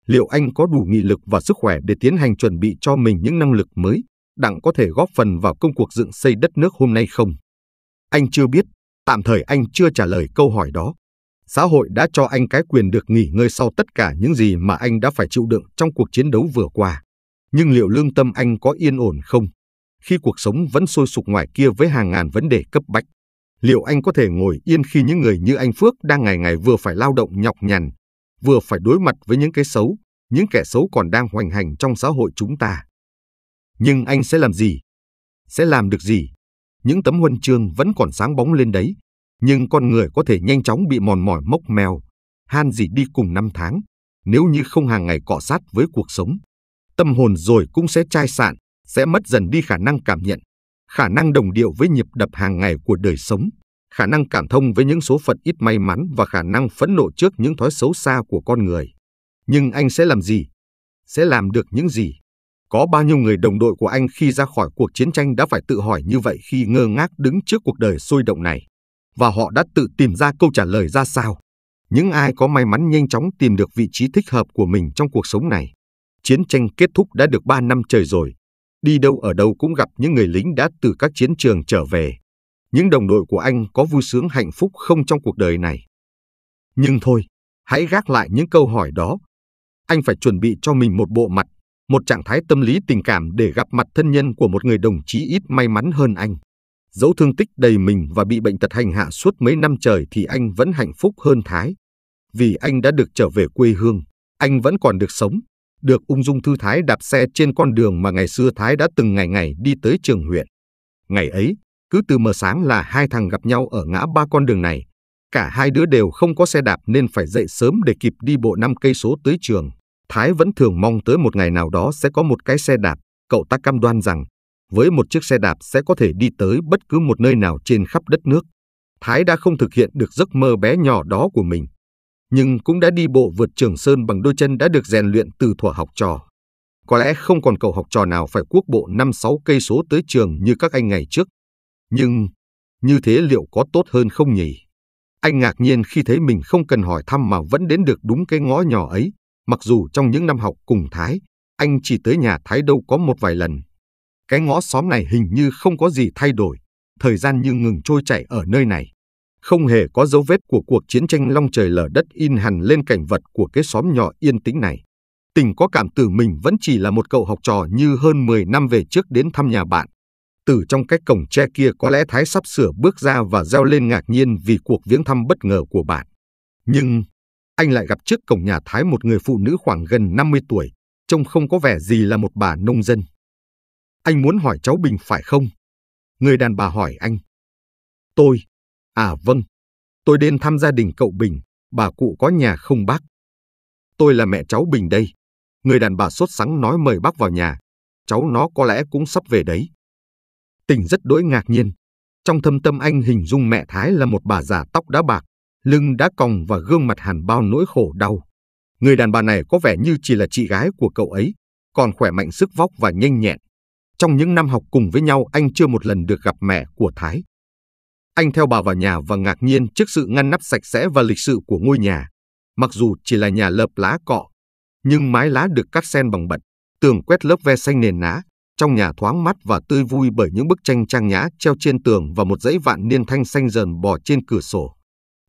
Liệu anh có đủ nghị lực và sức khỏe để tiến hành chuẩn bị cho mình những năng lực mới, đặng có thể góp phần vào công cuộc dựng xây đất nước hôm nay không? Anh chưa biết, tạm thời anh chưa trả lời câu hỏi đó. Xã hội đã cho anh cái quyền được nghỉ ngơi sau tất cả những gì mà anh đã phải chịu đựng trong cuộc chiến đấu vừa qua. Nhưng liệu lương tâm anh có yên ổn không? khi cuộc sống vẫn sôi sục ngoài kia với hàng ngàn vấn đề cấp bách. Liệu anh có thể ngồi yên khi những người như anh Phước đang ngày ngày vừa phải lao động nhọc nhằn, vừa phải đối mặt với những cái xấu, những kẻ xấu còn đang hoành hành trong xã hội chúng ta? Nhưng anh sẽ làm gì? Sẽ làm được gì? Những tấm huân chương vẫn còn sáng bóng lên đấy, nhưng con người có thể nhanh chóng bị mòn mỏi mốc mèo, han gì đi cùng năm tháng, nếu như không hàng ngày cọ sát với cuộc sống. Tâm hồn rồi cũng sẽ chai sạn, sẽ mất dần đi khả năng cảm nhận, khả năng đồng điệu với nhịp đập hàng ngày của đời sống, khả năng cảm thông với những số phận ít may mắn và khả năng phẫn nộ trước những thói xấu xa của con người. Nhưng anh sẽ làm gì? Sẽ làm được những gì? Có bao nhiêu người đồng đội của anh khi ra khỏi cuộc chiến tranh đã phải tự hỏi như vậy khi ngơ ngác đứng trước cuộc đời sôi động này? Và họ đã tự tìm ra câu trả lời ra sao? Những ai có may mắn nhanh chóng tìm được vị trí thích hợp của mình trong cuộc sống này? Chiến tranh kết thúc đã được 3 năm trời rồi, đi đâu ở đâu cũng gặp những người lính đã từ các chiến trường trở về. Những đồng đội của anh có vui sướng hạnh phúc không trong cuộc đời này? Nhưng thôi, hãy gác lại những câu hỏi đó. Anh phải chuẩn bị cho mình một bộ mặt, một trạng thái tâm lý tình cảm để gặp mặt thân nhân của một người đồng chí ít may mắn hơn anh. Dẫu thương tích đầy mình và bị bệnh tật hành hạ suốt mấy năm trời thì anh vẫn hạnh phúc hơn Thái. Vì anh đã được trở về quê hương, anh vẫn còn được sống được ung dung thư thái đạp xe trên con đường mà ngày xưa Thái đã từng ngày ngày đi tới trường huyện. Ngày ấy, cứ từ mờ sáng là hai thằng gặp nhau ở ngã ba con đường này. Cả hai đứa đều không có xe đạp nên phải dậy sớm để kịp đi bộ năm cây số tới trường. Thái vẫn thường mong tới một ngày nào đó sẽ có một cái xe đạp, cậu ta cam đoan rằng với một chiếc xe đạp sẽ có thể đi tới bất cứ một nơi nào trên khắp đất nước. Thái đã không thực hiện được giấc mơ bé nhỏ đó của mình nhưng cũng đã đi bộ vượt Trường Sơn bằng đôi chân đã được rèn luyện từ thuở học trò. Có lẽ không còn cậu học trò nào phải quốc bộ 5-6 cây số tới trường như các anh ngày trước. Nhưng như thế liệu có tốt hơn không nhỉ? Anh ngạc nhiên khi thấy mình không cần hỏi thăm mà vẫn đến được đúng cái ngõ nhỏ ấy, mặc dù trong những năm học cùng Thái, anh chỉ tới nhà Thái đâu có một vài lần. Cái ngõ xóm này hình như không có gì thay đổi, thời gian như ngừng trôi chảy ở nơi này không hề có dấu vết của cuộc chiến tranh long trời lở đất in hẳn lên cảnh vật của cái xóm nhỏ yên tĩnh này. Tình có cảm tử mình vẫn chỉ là một cậu học trò như hơn 10 năm về trước đến thăm nhà bạn. Từ trong cái cổng tre kia có lẽ Thái sắp sửa bước ra và reo lên ngạc nhiên vì cuộc viếng thăm bất ngờ của bạn. Nhưng, anh lại gặp trước cổng nhà Thái một người phụ nữ khoảng gần 50 tuổi, trông không có vẻ gì là một bà nông dân. Anh muốn hỏi cháu Bình phải không? Người đàn bà hỏi anh. Tôi, À vâng, tôi đến thăm gia đình cậu Bình, bà cụ có nhà không bác? Tôi là mẹ cháu Bình đây. Người đàn bà sốt sắng nói mời bác vào nhà. Cháu nó có lẽ cũng sắp về đấy. Tình rất đỗi ngạc nhiên. Trong thâm tâm anh hình dung mẹ Thái là một bà già tóc đã bạc, lưng đã còng và gương mặt hàn bao nỗi khổ đau. Người đàn bà này có vẻ như chỉ là chị gái của cậu ấy, còn khỏe mạnh sức vóc và nhanh nhẹn. Trong những năm học cùng với nhau anh chưa một lần được gặp mẹ của Thái. Anh theo bà vào nhà và ngạc nhiên trước sự ngăn nắp sạch sẽ và lịch sự của ngôi nhà. Mặc dù chỉ là nhà lợp lá cọ, nhưng mái lá được cắt sen bằng bật, tường quét lớp ve xanh nền ná, trong nhà thoáng mắt và tươi vui bởi những bức tranh trang nhã treo trên tường và một dãy vạn niên thanh xanh dần bò trên cửa sổ.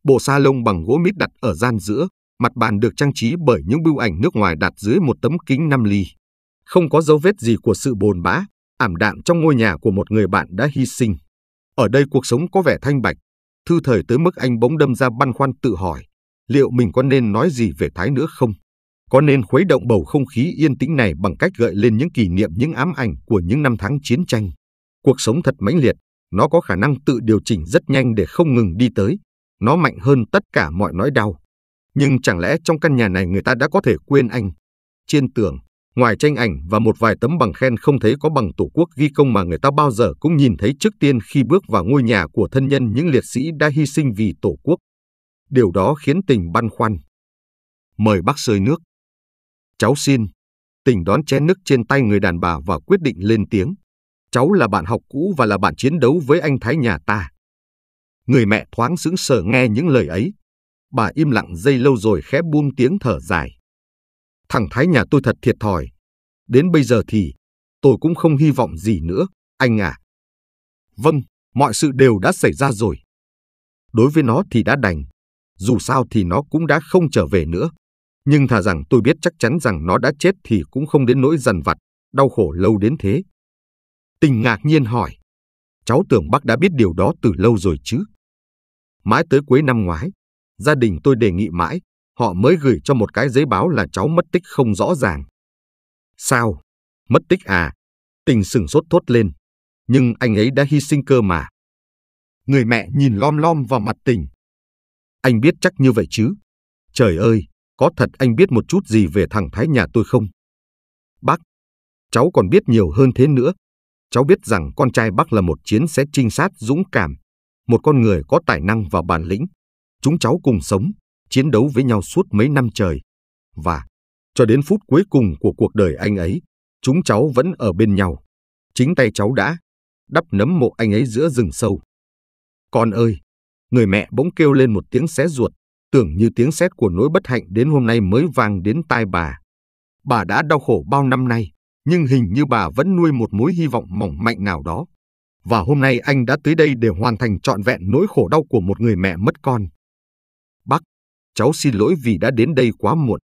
Bộ sa lông bằng gỗ mít đặt ở gian giữa, mặt bàn được trang trí bởi những bưu ảnh nước ngoài đặt dưới một tấm kính 5 ly. Không có dấu vết gì của sự bồn bã, ảm đạm trong ngôi nhà của một người bạn đã hy sinh. Ở đây cuộc sống có vẻ thanh bạch, thư thời tới mức anh bỗng đâm ra băn khoăn tự hỏi, liệu mình có nên nói gì về Thái nữa không? Có nên khuấy động bầu không khí yên tĩnh này bằng cách gợi lên những kỷ niệm những ám ảnh của những năm tháng chiến tranh? Cuộc sống thật mãnh liệt, nó có khả năng tự điều chỉnh rất nhanh để không ngừng đi tới. Nó mạnh hơn tất cả mọi nỗi đau. Nhưng chẳng lẽ trong căn nhà này người ta đã có thể quên anh? Trên tường, Ngoài tranh ảnh và một vài tấm bằng khen không thấy có bằng tổ quốc ghi công mà người ta bao giờ cũng nhìn thấy trước tiên khi bước vào ngôi nhà của thân nhân những liệt sĩ đã hy sinh vì tổ quốc. Điều đó khiến tình băn khoăn. Mời bác rơi nước. Cháu xin. Tình đón chén nước trên tay người đàn bà và quyết định lên tiếng. Cháu là bạn học cũ và là bạn chiến đấu với anh Thái nhà ta. Người mẹ thoáng sững sờ nghe những lời ấy. Bà im lặng dây lâu rồi khẽ buông tiếng thở dài. Thằng Thái nhà tôi thật thiệt thòi. Đến bây giờ thì tôi cũng không hy vọng gì nữa, anh à. Vâng, mọi sự đều đã xảy ra rồi. Đối với nó thì đã đành. Dù sao thì nó cũng đã không trở về nữa. Nhưng thà rằng tôi biết chắc chắn rằng nó đã chết thì cũng không đến nỗi dằn vặt, đau khổ lâu đến thế. Tình ngạc nhiên hỏi. Cháu tưởng bác đã biết điều đó từ lâu rồi chứ. Mãi tới cuối năm ngoái, gia đình tôi đề nghị mãi, họ mới gửi cho một cái giấy báo là cháu mất tích không rõ ràng. Sao? Mất tích à? Tình sừng sốt thốt lên. Nhưng anh ấy đã hy sinh cơ mà. Người mẹ nhìn lom lom vào mặt tình. Anh biết chắc như vậy chứ. Trời ơi, có thật anh biết một chút gì về thằng Thái nhà tôi không? Bác, cháu còn biết nhiều hơn thế nữa. Cháu biết rằng con trai bác là một chiến sĩ trinh sát dũng cảm, một con người có tài năng và bản lĩnh. Chúng cháu cùng sống, chiến đấu với nhau suốt mấy năm trời. Và, cho đến phút cuối cùng của cuộc đời anh ấy, chúng cháu vẫn ở bên nhau. Chính tay cháu đã đắp nấm mộ anh ấy giữa rừng sâu. Con ơi! Người mẹ bỗng kêu lên một tiếng xé ruột, tưởng như tiếng sét của nỗi bất hạnh đến hôm nay mới vang đến tai bà. Bà đã đau khổ bao năm nay, nhưng hình như bà vẫn nuôi một mối hy vọng mỏng mạnh nào đó. Và hôm nay anh đã tới đây để hoàn thành trọn vẹn nỗi khổ đau của một người mẹ mất con cháu xin lỗi vì đã đến đây quá muộn.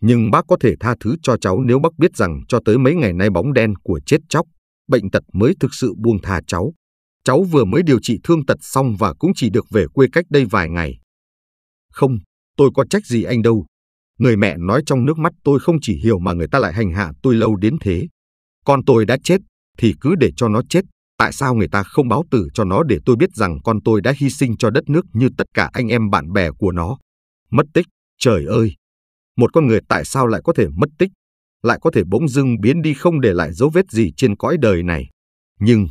Nhưng bác có thể tha thứ cho cháu nếu bác biết rằng cho tới mấy ngày nay bóng đen của chết chóc, bệnh tật mới thực sự buông thà cháu. Cháu vừa mới điều trị thương tật xong và cũng chỉ được về quê cách đây vài ngày. Không, tôi có trách gì anh đâu. Người mẹ nói trong nước mắt tôi không chỉ hiểu mà người ta lại hành hạ tôi lâu đến thế. Con tôi đã chết, thì cứ để cho nó chết. Tại sao người ta không báo tử cho nó để tôi biết rằng con tôi đã hy sinh cho đất nước như tất cả anh em bạn bè của nó? mất tích, trời ơi! Một con người tại sao lại có thể mất tích, lại có thể bỗng dưng biến đi không để lại dấu vết gì trên cõi đời này. Nhưng,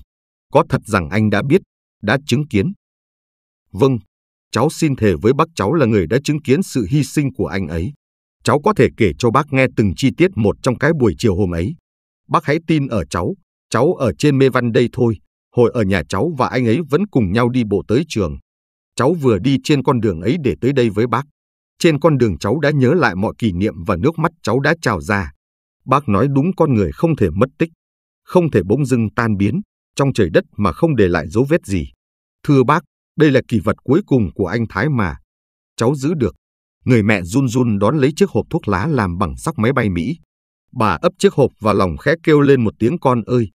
có thật rằng anh đã biết, đã chứng kiến. Vâng, cháu xin thề với bác cháu là người đã chứng kiến sự hy sinh của anh ấy. Cháu có thể kể cho bác nghe từng chi tiết một trong cái buổi chiều hôm ấy. Bác hãy tin ở cháu, cháu ở trên mê văn đây thôi. Hồi ở nhà cháu và anh ấy vẫn cùng nhau đi bộ tới trường. Cháu vừa đi trên con đường ấy để tới đây với bác. Trên con đường cháu đã nhớ lại mọi kỷ niệm và nước mắt cháu đã trào ra. Bác nói đúng con người không thể mất tích, không thể bỗng dưng tan biến, trong trời đất mà không để lại dấu vết gì. Thưa bác, đây là kỷ vật cuối cùng của anh Thái mà. Cháu giữ được. Người mẹ run run đón lấy chiếc hộp thuốc lá làm bằng sóc máy bay Mỹ. Bà ấp chiếc hộp và lòng khẽ kêu lên một tiếng con ơi,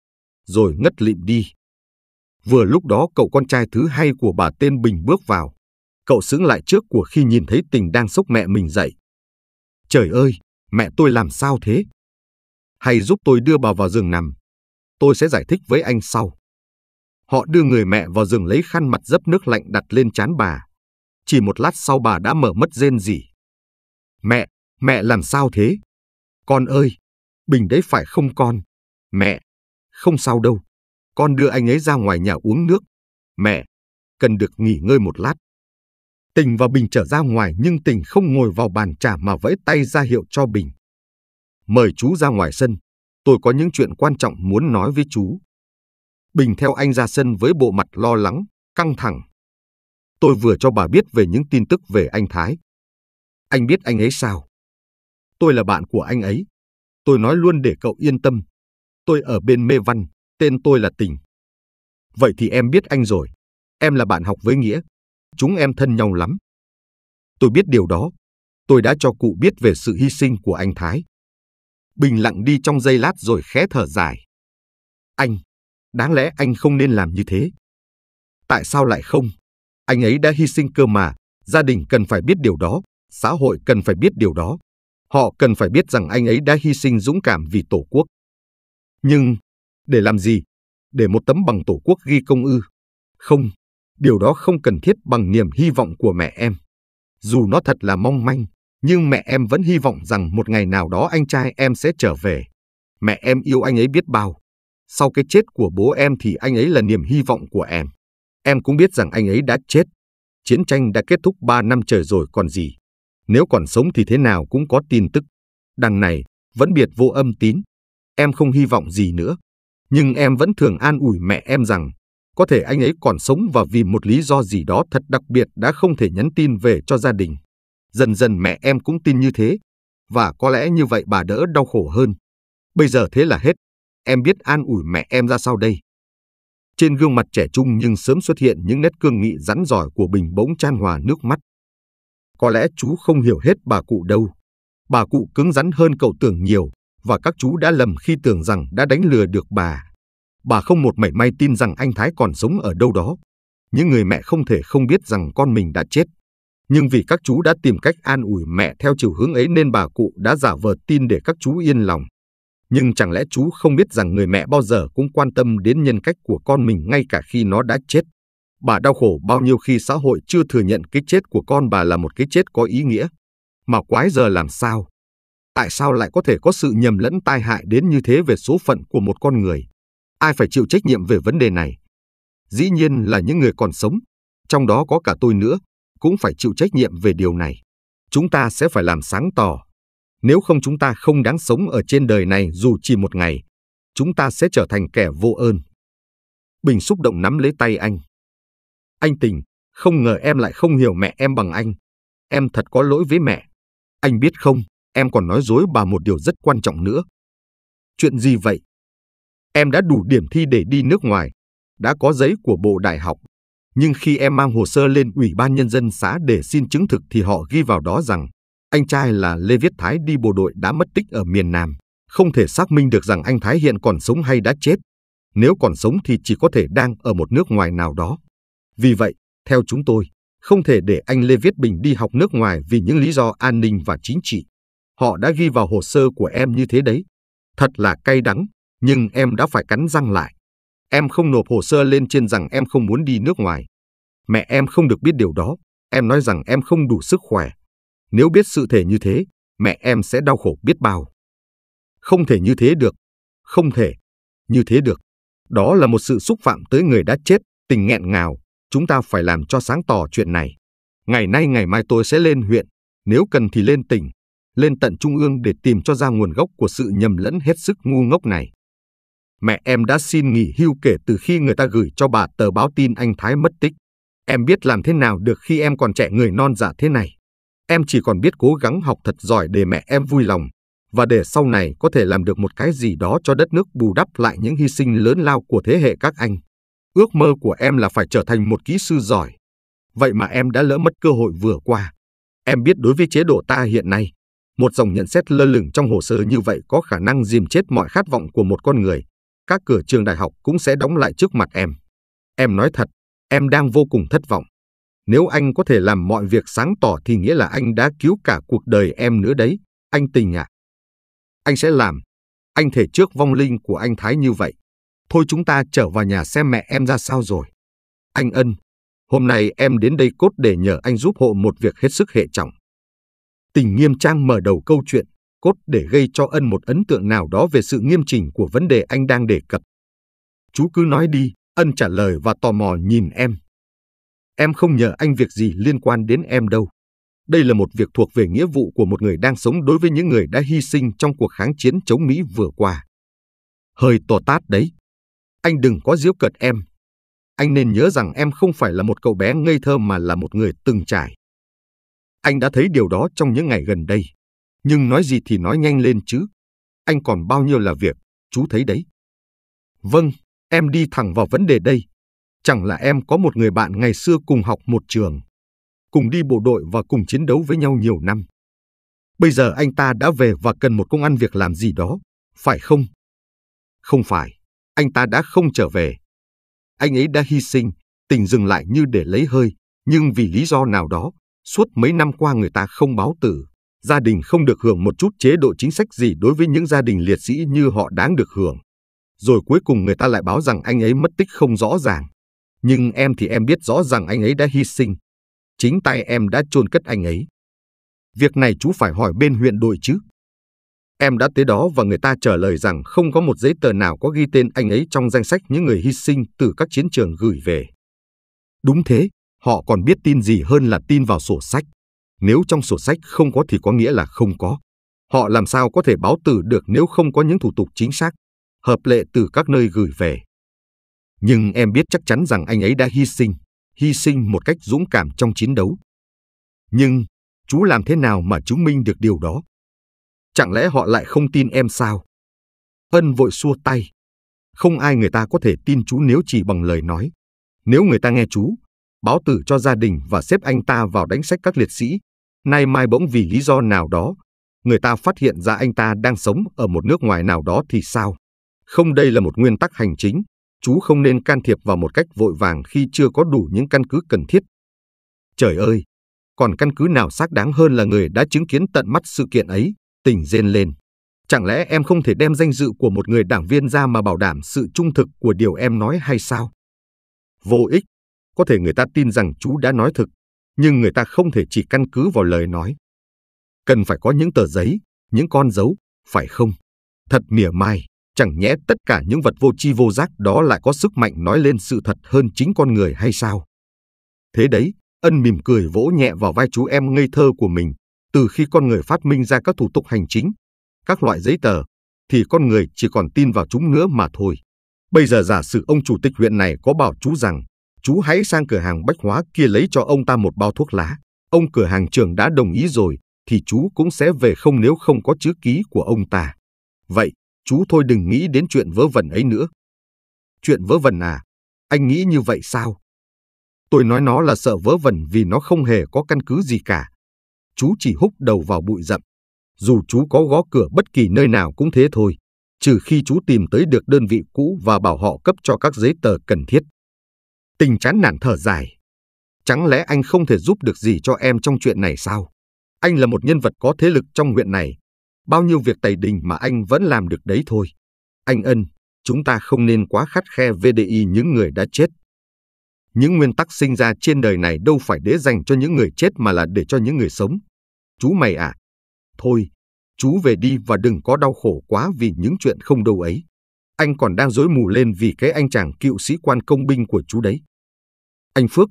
rồi ngất lịm đi. Vừa lúc đó cậu con trai thứ hai của bà tên Bình bước vào. Cậu sững lại trước của khi nhìn thấy tình đang sốc mẹ mình dậy. Trời ơi, mẹ tôi làm sao thế? Hay giúp tôi đưa bà vào giường nằm. Tôi sẽ giải thích với anh sau. Họ đưa người mẹ vào giường lấy khăn mặt dấp nước lạnh đặt lên chán bà. Chỉ một lát sau bà đã mở mất rên rỉ. Mẹ, mẹ làm sao thế? Con ơi, Bình đấy phải không con? Mẹ, không sao đâu. Con đưa anh ấy ra ngoài nhà uống nước. Mẹ, cần được nghỉ ngơi một lát. Tình và Bình trở ra ngoài nhưng Tình không ngồi vào bàn trà mà vẫy tay ra hiệu cho Bình. Mời chú ra ngoài sân, tôi có những chuyện quan trọng muốn nói với chú. Bình theo anh ra sân với bộ mặt lo lắng, căng thẳng. Tôi vừa cho bà biết về những tin tức về anh Thái. Anh biết anh ấy sao? Tôi là bạn của anh ấy. Tôi nói luôn để cậu yên tâm. Tôi ở bên Mê Văn, tên tôi là Tình. Vậy thì em biết anh rồi. Em là bạn học với Nghĩa. Chúng em thân nhau lắm. Tôi biết điều đó. Tôi đã cho cụ biết về sự hy sinh của anh Thái. Bình lặng đi trong giây lát rồi khẽ thở dài. Anh, đáng lẽ anh không nên làm như thế. Tại sao lại không? Anh ấy đã hy sinh cơ mà, gia đình cần phải biết điều đó, xã hội cần phải biết điều đó. Họ cần phải biết rằng anh ấy đã hy sinh dũng cảm vì Tổ quốc. Nhưng, để làm gì? Để một tấm bằng Tổ quốc ghi công ư? Không, Điều đó không cần thiết bằng niềm hy vọng của mẹ em. Dù nó thật là mong manh, nhưng mẹ em vẫn hy vọng rằng một ngày nào đó anh trai em sẽ trở về. Mẹ em yêu anh ấy biết bao. Sau cái chết của bố em thì anh ấy là niềm hy vọng của em. Em cũng biết rằng anh ấy đã chết. Chiến tranh đã kết thúc 3 năm trời rồi còn gì. Nếu còn sống thì thế nào cũng có tin tức. Đằng này, vẫn biệt vô âm tín. Em không hy vọng gì nữa. Nhưng em vẫn thường an ủi mẹ em rằng có thể anh ấy còn sống và vì một lý do gì đó thật đặc biệt đã không thể nhắn tin về cho gia đình. Dần dần mẹ em cũng tin như thế. Và có lẽ như vậy bà đỡ đau khổ hơn. Bây giờ thế là hết. Em biết an ủi mẹ em ra sao đây. Trên gương mặt trẻ trung nhưng sớm xuất hiện những nét cương nghị rắn giỏi của Bình bỗng chan hòa nước mắt. Có lẽ chú không hiểu hết bà cụ đâu. Bà cụ cứng rắn hơn cậu tưởng nhiều và các chú đã lầm khi tưởng rằng đã đánh lừa được bà bà không một mảy may tin rằng anh Thái còn sống ở đâu đó. Những người mẹ không thể không biết rằng con mình đã chết. Nhưng vì các chú đã tìm cách an ủi mẹ theo chiều hướng ấy nên bà cụ đã giả vờ tin để các chú yên lòng. Nhưng chẳng lẽ chú không biết rằng người mẹ bao giờ cũng quan tâm đến nhân cách của con mình ngay cả khi nó đã chết. Bà đau khổ bao nhiêu khi xã hội chưa thừa nhận cái chết của con bà là một cái chết có ý nghĩa. Mà quái giờ làm sao? Tại sao lại có thể có sự nhầm lẫn tai hại đến như thế về số phận của một con người? ai phải chịu trách nhiệm về vấn đề này? Dĩ nhiên là những người còn sống, trong đó có cả tôi nữa, cũng phải chịu trách nhiệm về điều này. Chúng ta sẽ phải làm sáng tỏ. Nếu không chúng ta không đáng sống ở trên đời này dù chỉ một ngày, chúng ta sẽ trở thành kẻ vô ơn. Bình xúc động nắm lấy tay anh. Anh tình, không ngờ em lại không hiểu mẹ em bằng anh. Em thật có lỗi với mẹ. Anh biết không, em còn nói dối bà một điều rất quan trọng nữa. Chuyện gì vậy? Em đã đủ điểm thi để đi nước ngoài, đã có giấy của Bộ Đại học. Nhưng khi em mang hồ sơ lên Ủy ban Nhân dân xã để xin chứng thực thì họ ghi vào đó rằng anh trai là Lê Viết Thái đi bộ đội đã mất tích ở miền Nam. Không thể xác minh được rằng anh Thái hiện còn sống hay đã chết. Nếu còn sống thì chỉ có thể đang ở một nước ngoài nào đó. Vì vậy, theo chúng tôi, không thể để anh Lê Viết Bình đi học nước ngoài vì những lý do an ninh và chính trị. Họ đã ghi vào hồ sơ của em như thế đấy. Thật là cay đắng nhưng em đã phải cắn răng lại. Em không nộp hồ sơ lên trên rằng em không muốn đi nước ngoài. Mẹ em không được biết điều đó, em nói rằng em không đủ sức khỏe. Nếu biết sự thể như thế, mẹ em sẽ đau khổ biết bao. Không thể như thế được, không thể, như thế được. Đó là một sự xúc phạm tới người đã chết, tình nghẹn ngào, chúng ta phải làm cho sáng tỏ chuyện này. Ngày nay ngày mai tôi sẽ lên huyện, nếu cần thì lên tỉnh, lên tận trung ương để tìm cho ra nguồn gốc của sự nhầm lẫn hết sức ngu ngốc này mẹ em đã xin nghỉ hưu kể từ khi người ta gửi cho bà tờ báo tin anh Thái mất tích. Em biết làm thế nào được khi em còn trẻ người non giả dạ thế này. Em chỉ còn biết cố gắng học thật giỏi để mẹ em vui lòng và để sau này có thể làm được một cái gì đó cho đất nước bù đắp lại những hy sinh lớn lao của thế hệ các anh. Ước mơ của em là phải trở thành một kỹ sư giỏi. Vậy mà em đã lỡ mất cơ hội vừa qua. Em biết đối với chế độ ta hiện nay, một dòng nhận xét lơ lửng trong hồ sơ như vậy có khả năng dìm chết mọi khát vọng của một con người, các cửa trường đại học cũng sẽ đóng lại trước mặt em. Em nói thật, em đang vô cùng thất vọng. Nếu anh có thể làm mọi việc sáng tỏ thì nghĩa là anh đã cứu cả cuộc đời em nữa đấy, anh tình ạ. À. Anh sẽ làm. Anh thể trước vong linh của anh Thái như vậy. Thôi chúng ta trở vào nhà xem mẹ em ra sao rồi. Anh Ân, hôm nay em đến đây cốt để nhờ anh giúp hộ một việc hết sức hệ trọng. Tình nghiêm trang mở đầu câu chuyện cốt để gây cho ân một ấn tượng nào đó về sự nghiêm chỉnh của vấn đề anh đang đề cập. Chú cứ nói đi, ân trả lời và tò mò nhìn em. Em không nhờ anh việc gì liên quan đến em đâu. Đây là một việc thuộc về nghĩa vụ của một người đang sống đối với những người đã hy sinh trong cuộc kháng chiến chống Mỹ vừa qua. Hơi to tát đấy. Anh đừng có giễu cợt em. Anh nên nhớ rằng em không phải là một cậu bé ngây thơ mà là một người từng trải. Anh đã thấy điều đó trong những ngày gần đây. Nhưng nói gì thì nói nhanh lên chứ. Anh còn bao nhiêu là việc, chú thấy đấy. Vâng, em đi thẳng vào vấn đề đây. Chẳng là em có một người bạn ngày xưa cùng học một trường. Cùng đi bộ đội và cùng chiến đấu với nhau nhiều năm. Bây giờ anh ta đã về và cần một công ăn việc làm gì đó, phải không? Không phải, anh ta đã không trở về. Anh ấy đã hy sinh, tình dừng lại như để lấy hơi, nhưng vì lý do nào đó, suốt mấy năm qua người ta không báo tử gia đình không được hưởng một chút chế độ chính sách gì đối với những gia đình liệt sĩ như họ đáng được hưởng. Rồi cuối cùng người ta lại báo rằng anh ấy mất tích không rõ ràng. Nhưng em thì em biết rõ rằng anh ấy đã hy sinh. Chính tay em đã chôn cất anh ấy. Việc này chú phải hỏi bên huyện đội chứ. Em đã tới đó và người ta trả lời rằng không có một giấy tờ nào có ghi tên anh ấy trong danh sách những người hy sinh từ các chiến trường gửi về. Đúng thế, họ còn biết tin gì hơn là tin vào sổ sách nếu trong sổ sách không có thì có nghĩa là không có. Họ làm sao có thể báo tử được nếu không có những thủ tục chính xác, hợp lệ từ các nơi gửi về. Nhưng em biết chắc chắn rằng anh ấy đã hy sinh, hy sinh một cách dũng cảm trong chiến đấu. Nhưng, chú làm thế nào mà chứng minh được điều đó? Chẳng lẽ họ lại không tin em sao? Ân vội xua tay. Không ai người ta có thể tin chú nếu chỉ bằng lời nói. Nếu người ta nghe chú, báo tử cho gia đình và xếp anh ta vào đánh sách các liệt sĩ, Nay mai bỗng vì lý do nào đó, người ta phát hiện ra anh ta đang sống ở một nước ngoài nào đó thì sao? Không đây là một nguyên tắc hành chính, chú không nên can thiệp vào một cách vội vàng khi chưa có đủ những căn cứ cần thiết. Trời ơi, còn căn cứ nào xác đáng hơn là người đã chứng kiến tận mắt sự kiện ấy, tỉnh rên lên. Chẳng lẽ em không thể đem danh dự của một người đảng viên ra mà bảo đảm sự trung thực của điều em nói hay sao? Vô ích, có thể người ta tin rằng chú đã nói thực, nhưng người ta không thể chỉ căn cứ vào lời nói. Cần phải có những tờ giấy, những con dấu, phải không? Thật mỉa mai, chẳng nhẽ tất cả những vật vô tri vô giác đó lại có sức mạnh nói lên sự thật hơn chính con người hay sao? Thế đấy, ân mỉm cười vỗ nhẹ vào vai chú em ngây thơ của mình. Từ khi con người phát minh ra các thủ tục hành chính, các loại giấy tờ, thì con người chỉ còn tin vào chúng nữa mà thôi. Bây giờ giả sử ông chủ tịch huyện này có bảo chú rằng chú hãy sang cửa hàng bách hóa kia lấy cho ông ta một bao thuốc lá. Ông cửa hàng trưởng đã đồng ý rồi, thì chú cũng sẽ về không nếu không có chữ ký của ông ta. Vậy, chú thôi đừng nghĩ đến chuyện vớ vẩn ấy nữa. Chuyện vớ vẩn à? Anh nghĩ như vậy sao? Tôi nói nó là sợ vớ vẩn vì nó không hề có căn cứ gì cả. Chú chỉ húc đầu vào bụi rậm. Dù chú có gõ cửa bất kỳ nơi nào cũng thế thôi, trừ khi chú tìm tới được đơn vị cũ và bảo họ cấp cho các giấy tờ cần thiết. Tình chán nản thở dài. Chẳng lẽ anh không thể giúp được gì cho em trong chuyện này sao? Anh là một nhân vật có thế lực trong huyện này. Bao nhiêu việc tày đình mà anh vẫn làm được đấy thôi. Anh Ân, chúng ta không nên quá khắt khe VDI những người đã chết. Những nguyên tắc sinh ra trên đời này đâu phải để dành cho những người chết mà là để cho những người sống. Chú mày à? Thôi, chú về đi và đừng có đau khổ quá vì những chuyện không đâu ấy. Anh còn đang dối mù lên vì cái anh chàng cựu sĩ quan công binh của chú đấy. Anh Phước,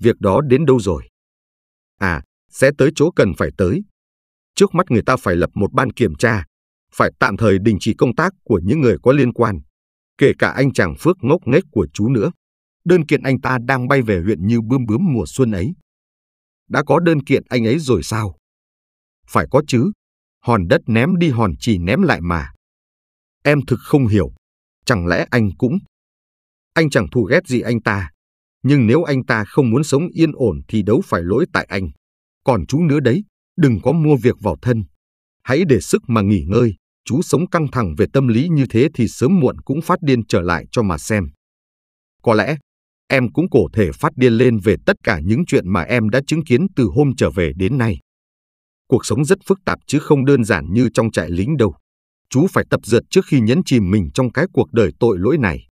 việc đó đến đâu rồi? À, sẽ tới chỗ cần phải tới. Trước mắt người ta phải lập một ban kiểm tra, phải tạm thời đình chỉ công tác của những người có liên quan, kể cả anh chàng Phước ngốc nghếch của chú nữa. Đơn kiện anh ta đang bay về huyện như bươm bướm mùa xuân ấy. Đã có đơn kiện anh ấy rồi sao? Phải có chứ, hòn đất ném đi hòn chỉ ném lại mà. Em thực không hiểu, chẳng lẽ anh cũng... Anh chẳng thù ghét gì anh ta, nhưng nếu anh ta không muốn sống yên ổn thì đấu phải lỗi tại anh. Còn chú nữa đấy, đừng có mua việc vào thân. Hãy để sức mà nghỉ ngơi, chú sống căng thẳng về tâm lý như thế thì sớm muộn cũng phát điên trở lại cho mà xem. Có lẽ, em cũng cổ thể phát điên lên về tất cả những chuyện mà em đã chứng kiến từ hôm trở về đến nay. Cuộc sống rất phức tạp chứ không đơn giản như trong trại lính đâu. Chú phải tập dượt trước khi nhấn chìm mình trong cái cuộc đời tội lỗi này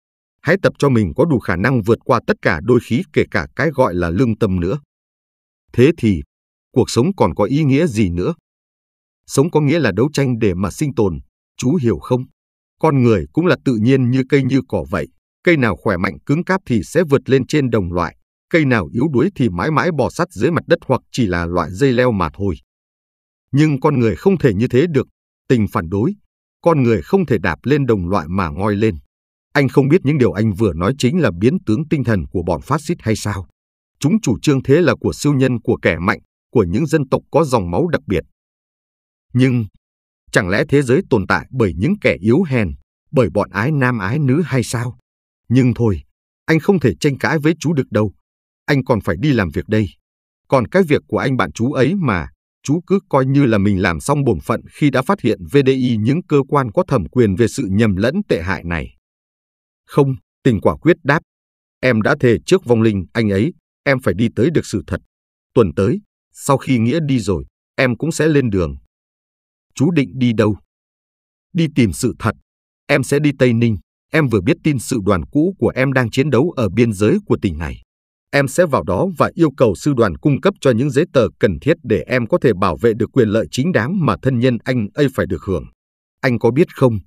hãy tập cho mình có đủ khả năng vượt qua tất cả đôi khí kể cả cái gọi là lương tâm nữa. Thế thì, cuộc sống còn có ý nghĩa gì nữa? Sống có nghĩa là đấu tranh để mà sinh tồn, chú hiểu không? Con người cũng là tự nhiên như cây như cỏ vậy, cây nào khỏe mạnh cứng cáp thì sẽ vượt lên trên đồng loại, cây nào yếu đuối thì mãi mãi bò sát dưới mặt đất hoặc chỉ là loại dây leo mà thôi. Nhưng con người không thể như thế được, tình phản đối, con người không thể đạp lên đồng loại mà ngoi lên. Anh không biết những điều anh vừa nói chính là biến tướng tinh thần của bọn phát xít hay sao? Chúng chủ trương thế là của siêu nhân, của kẻ mạnh, của những dân tộc có dòng máu đặc biệt. Nhưng, chẳng lẽ thế giới tồn tại bởi những kẻ yếu hèn, bởi bọn ái nam ái nữ hay sao? Nhưng thôi, anh không thể tranh cãi với chú được đâu. Anh còn phải đi làm việc đây. Còn cái việc của anh bạn chú ấy mà, chú cứ coi như là mình làm xong bổn phận khi đã phát hiện VDI những cơ quan có thẩm quyền về sự nhầm lẫn tệ hại này. Không, tình quả quyết đáp. Em đã thề trước vong linh anh ấy, em phải đi tới được sự thật. Tuần tới, sau khi Nghĩa đi rồi, em cũng sẽ lên đường. Chú định đi đâu? Đi tìm sự thật. Em sẽ đi Tây Ninh. Em vừa biết tin sự đoàn cũ của em đang chiến đấu ở biên giới của tỉnh này. Em sẽ vào đó và yêu cầu sư đoàn cung cấp cho những giấy tờ cần thiết để em có thể bảo vệ được quyền lợi chính đáng mà thân nhân anh ấy phải được hưởng. Anh có biết không,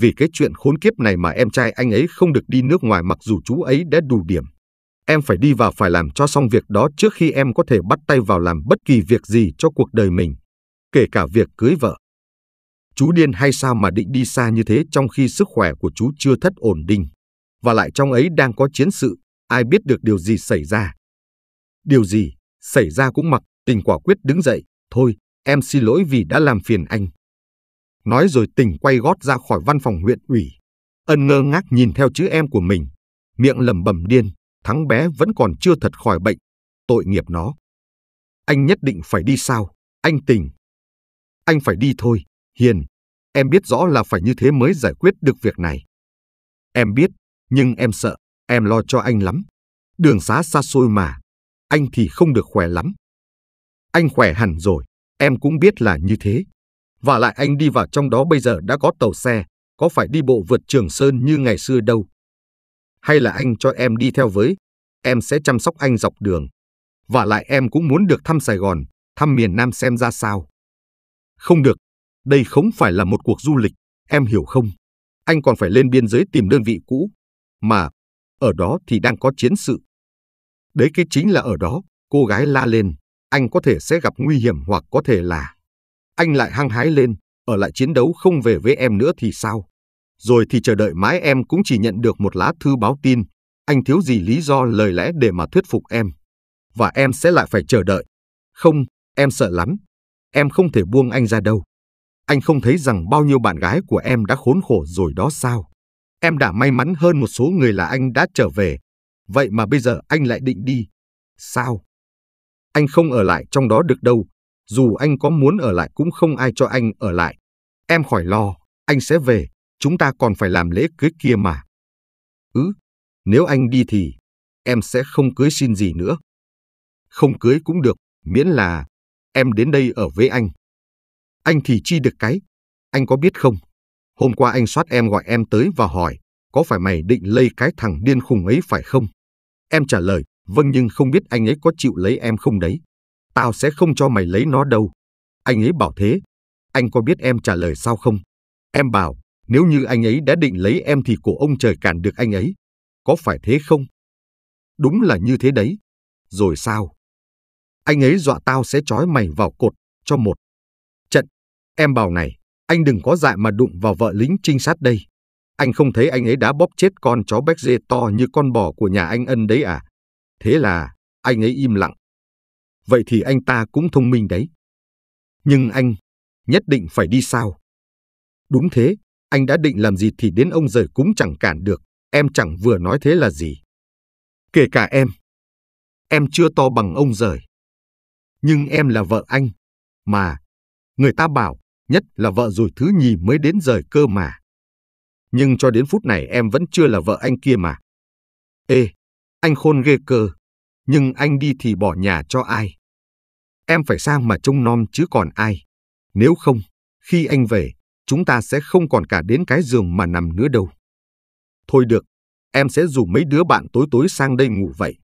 vì cái chuyện khốn kiếp này mà em trai anh ấy không được đi nước ngoài mặc dù chú ấy đã đủ điểm. Em phải đi và phải làm cho xong việc đó trước khi em có thể bắt tay vào làm bất kỳ việc gì cho cuộc đời mình, kể cả việc cưới vợ. Chú điên hay sao mà định đi xa như thế trong khi sức khỏe của chú chưa thất ổn định, và lại trong ấy đang có chiến sự, ai biết được điều gì xảy ra. Điều gì xảy ra cũng mặc tình quả quyết đứng dậy, thôi, em xin lỗi vì đã làm phiền anh nói rồi tỉnh quay gót ra khỏi văn phòng huyện ủy. Ân ngơ ngác nhìn theo chữ em của mình, miệng lẩm bẩm điên, thắng bé vẫn còn chưa thật khỏi bệnh, tội nghiệp nó. Anh nhất định phải đi sao, anh tình. Anh phải đi thôi, Hiền, em biết rõ là phải như thế mới giải quyết được việc này. Em biết, nhưng em sợ, em lo cho anh lắm. Đường xá xa xôi mà, anh thì không được khỏe lắm. Anh khỏe hẳn rồi, em cũng biết là như thế. Và lại anh đi vào trong đó bây giờ đã có tàu xe, có phải đi bộ vượt Trường Sơn như ngày xưa đâu. Hay là anh cho em đi theo với, em sẽ chăm sóc anh dọc đường. Và lại em cũng muốn được thăm Sài Gòn, thăm miền Nam xem ra sao. Không được, đây không phải là một cuộc du lịch, em hiểu không? Anh còn phải lên biên giới tìm đơn vị cũ, mà ở đó thì đang có chiến sự. Đấy cái chính là ở đó, cô gái la lên, anh có thể sẽ gặp nguy hiểm hoặc có thể là anh lại hăng hái lên, ở lại chiến đấu không về với em nữa thì sao? Rồi thì chờ đợi mãi em cũng chỉ nhận được một lá thư báo tin, anh thiếu gì lý do lời lẽ để mà thuyết phục em. Và em sẽ lại phải chờ đợi. Không, em sợ lắm. Em không thể buông anh ra đâu. Anh không thấy rằng bao nhiêu bạn gái của em đã khốn khổ rồi đó sao? Em đã may mắn hơn một số người là anh đã trở về. Vậy mà bây giờ anh lại định đi. Sao? Anh không ở lại trong đó được đâu, dù anh có muốn ở lại cũng không ai cho anh ở lại. Em khỏi lo, anh sẽ về, chúng ta còn phải làm lễ cưới kia mà. Ừ, nếu anh đi thì em sẽ không cưới xin gì nữa. Không cưới cũng được, miễn là em đến đây ở với anh. Anh thì chi được cái, anh có biết không? Hôm qua anh soát em gọi em tới và hỏi, có phải mày định lây cái thằng điên khùng ấy phải không? Em trả lời, vâng nhưng không biết anh ấy có chịu lấy em không đấy. Tao sẽ không cho mày lấy nó đâu. Anh ấy bảo thế. Anh có biết em trả lời sao không? Em bảo, nếu như anh ấy đã định lấy em thì của ông trời cản được anh ấy. Có phải thế không? Đúng là như thế đấy. Rồi sao? Anh ấy dọa tao sẽ trói mày vào cột cho một. Trận, em bảo này, anh đừng có dại mà đụng vào vợ lính trinh sát đây. Anh không thấy anh ấy đã bóp chết con chó béc dê to như con bò của nhà anh ân đấy à? Thế là, anh ấy im lặng vậy thì anh ta cũng thông minh đấy. Nhưng anh, nhất định phải đi sao? Đúng thế, anh đã định làm gì thì đến ông rời cũng chẳng cản được, em chẳng vừa nói thế là gì. Kể cả em, em chưa to bằng ông rời. Nhưng em là vợ anh, mà, người ta bảo, nhất là vợ rồi thứ nhì mới đến rời cơ mà. Nhưng cho đến phút này em vẫn chưa là vợ anh kia mà. Ê, anh khôn ghê cơ, nhưng anh đi thì bỏ nhà cho ai? Em phải sang mà trông nom chứ còn ai. Nếu không, khi anh về, chúng ta sẽ không còn cả đến cái giường mà nằm nữa đâu. Thôi được, em sẽ rủ mấy đứa bạn tối tối sang đây ngủ vậy.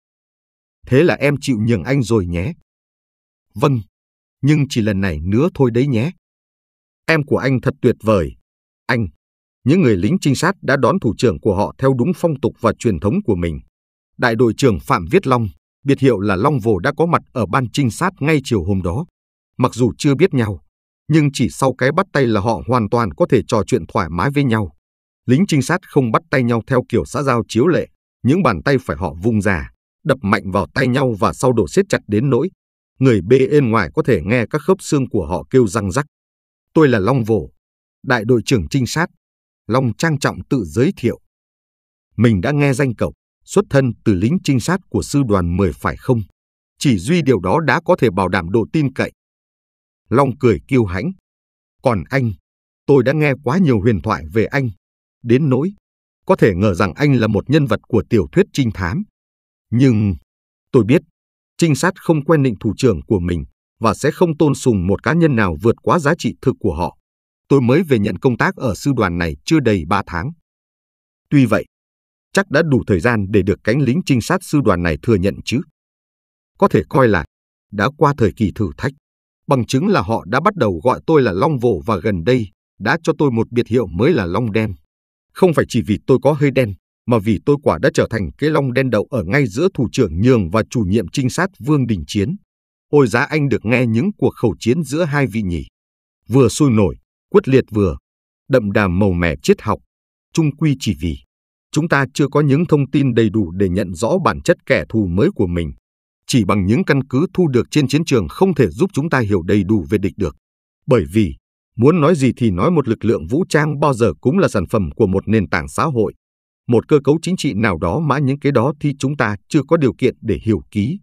Thế là em chịu nhường anh rồi nhé. Vâng, nhưng chỉ lần này nữa thôi đấy nhé. Em của anh thật tuyệt vời. Anh, những người lính trinh sát đã đón thủ trưởng của họ theo đúng phong tục và truyền thống của mình. Đại đội trưởng Phạm Viết Long biệt hiệu là Long Vồ đã có mặt ở ban trinh sát ngay chiều hôm đó. Mặc dù chưa biết nhau, nhưng chỉ sau cái bắt tay là họ hoàn toàn có thể trò chuyện thoải mái với nhau. Lính trinh sát không bắt tay nhau theo kiểu xã giao chiếu lệ, những bàn tay phải họ vung ra, đập mạnh vào tay nhau và sau đổ siết chặt đến nỗi. Người bên ngoài có thể nghe các khớp xương của họ kêu răng rắc. Tôi là Long Vồ, đại đội trưởng trinh sát. Long trang trọng tự giới thiệu. Mình đã nghe danh cậu, xuất thân từ lính trinh sát của sư đoàn 10 phải không? Chỉ duy điều đó đã có thể bảo đảm độ tin cậy. Long cười kiêu hãnh. Còn anh, tôi đã nghe quá nhiều huyền thoại về anh. Đến nỗi, có thể ngờ rằng anh là một nhân vật của tiểu thuyết trinh thám. Nhưng, tôi biết, trinh sát không quen định thủ trưởng của mình và sẽ không tôn sùng một cá nhân nào vượt quá giá trị thực của họ. Tôi mới về nhận công tác ở sư đoàn này chưa đầy 3 tháng. Tuy vậy, chắc đã đủ thời gian để được cánh lính trinh sát sư đoàn này thừa nhận chứ. Có thể coi là đã qua thời kỳ thử thách. Bằng chứng là họ đã bắt đầu gọi tôi là Long Vổ và gần đây đã cho tôi một biệt hiệu mới là Long Đen. Không phải chỉ vì tôi có hơi đen, mà vì tôi quả đã trở thành cái Long Đen đầu ở ngay giữa thủ trưởng Nhường và chủ nhiệm trinh sát Vương Đình Chiến. Ôi giá anh được nghe những cuộc khẩu chiến giữa hai vị nhỉ. Vừa sôi nổi, quyết liệt vừa, đậm đà màu mẻ triết học, trung quy chỉ vì chúng ta chưa có những thông tin đầy đủ để nhận rõ bản chất kẻ thù mới của mình. Chỉ bằng những căn cứ thu được trên chiến trường không thể giúp chúng ta hiểu đầy đủ về địch được. Bởi vì, muốn nói gì thì nói một lực lượng vũ trang bao giờ cũng là sản phẩm của một nền tảng xã hội, một cơ cấu chính trị nào đó mà những cái đó thì chúng ta chưa có điều kiện để hiểu ký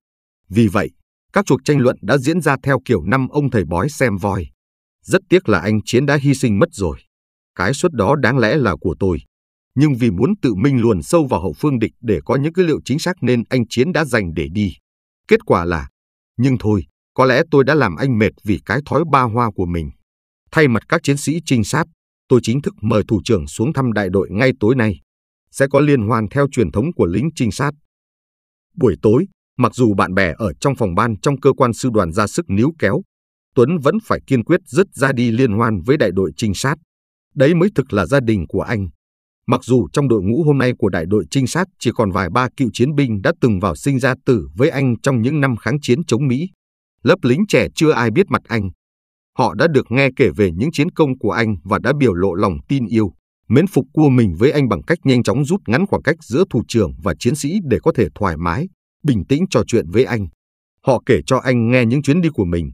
Vì vậy, các cuộc tranh luận đã diễn ra theo kiểu năm ông thầy bói xem voi. Rất tiếc là anh Chiến đã hy sinh mất rồi. Cái suất đó đáng lẽ là của tôi nhưng vì muốn tự mình luồn sâu vào hậu phương địch để có những cái liệu chính xác nên anh Chiến đã dành để đi. Kết quả là, nhưng thôi, có lẽ tôi đã làm anh mệt vì cái thói ba hoa của mình. Thay mặt các chiến sĩ trinh sát, tôi chính thức mời thủ trưởng xuống thăm đại đội ngay tối nay. Sẽ có liên hoan theo truyền thống của lính trinh sát. Buổi tối, mặc dù bạn bè ở trong phòng ban trong cơ quan sư đoàn ra sức níu kéo, Tuấn vẫn phải kiên quyết dứt ra đi liên hoan với đại đội trinh sát. Đấy mới thực là gia đình của anh. Mặc dù trong đội ngũ hôm nay của đại đội trinh sát chỉ còn vài ba cựu chiến binh đã từng vào sinh ra tử với anh trong những năm kháng chiến chống Mỹ, lớp lính trẻ chưa ai biết mặt anh. Họ đã được nghe kể về những chiến công của anh và đã biểu lộ lòng tin yêu, mến phục cua mình với anh bằng cách nhanh chóng rút ngắn khoảng cách giữa thủ trưởng và chiến sĩ để có thể thoải mái, bình tĩnh trò chuyện với anh. Họ kể cho anh nghe những chuyến đi của mình,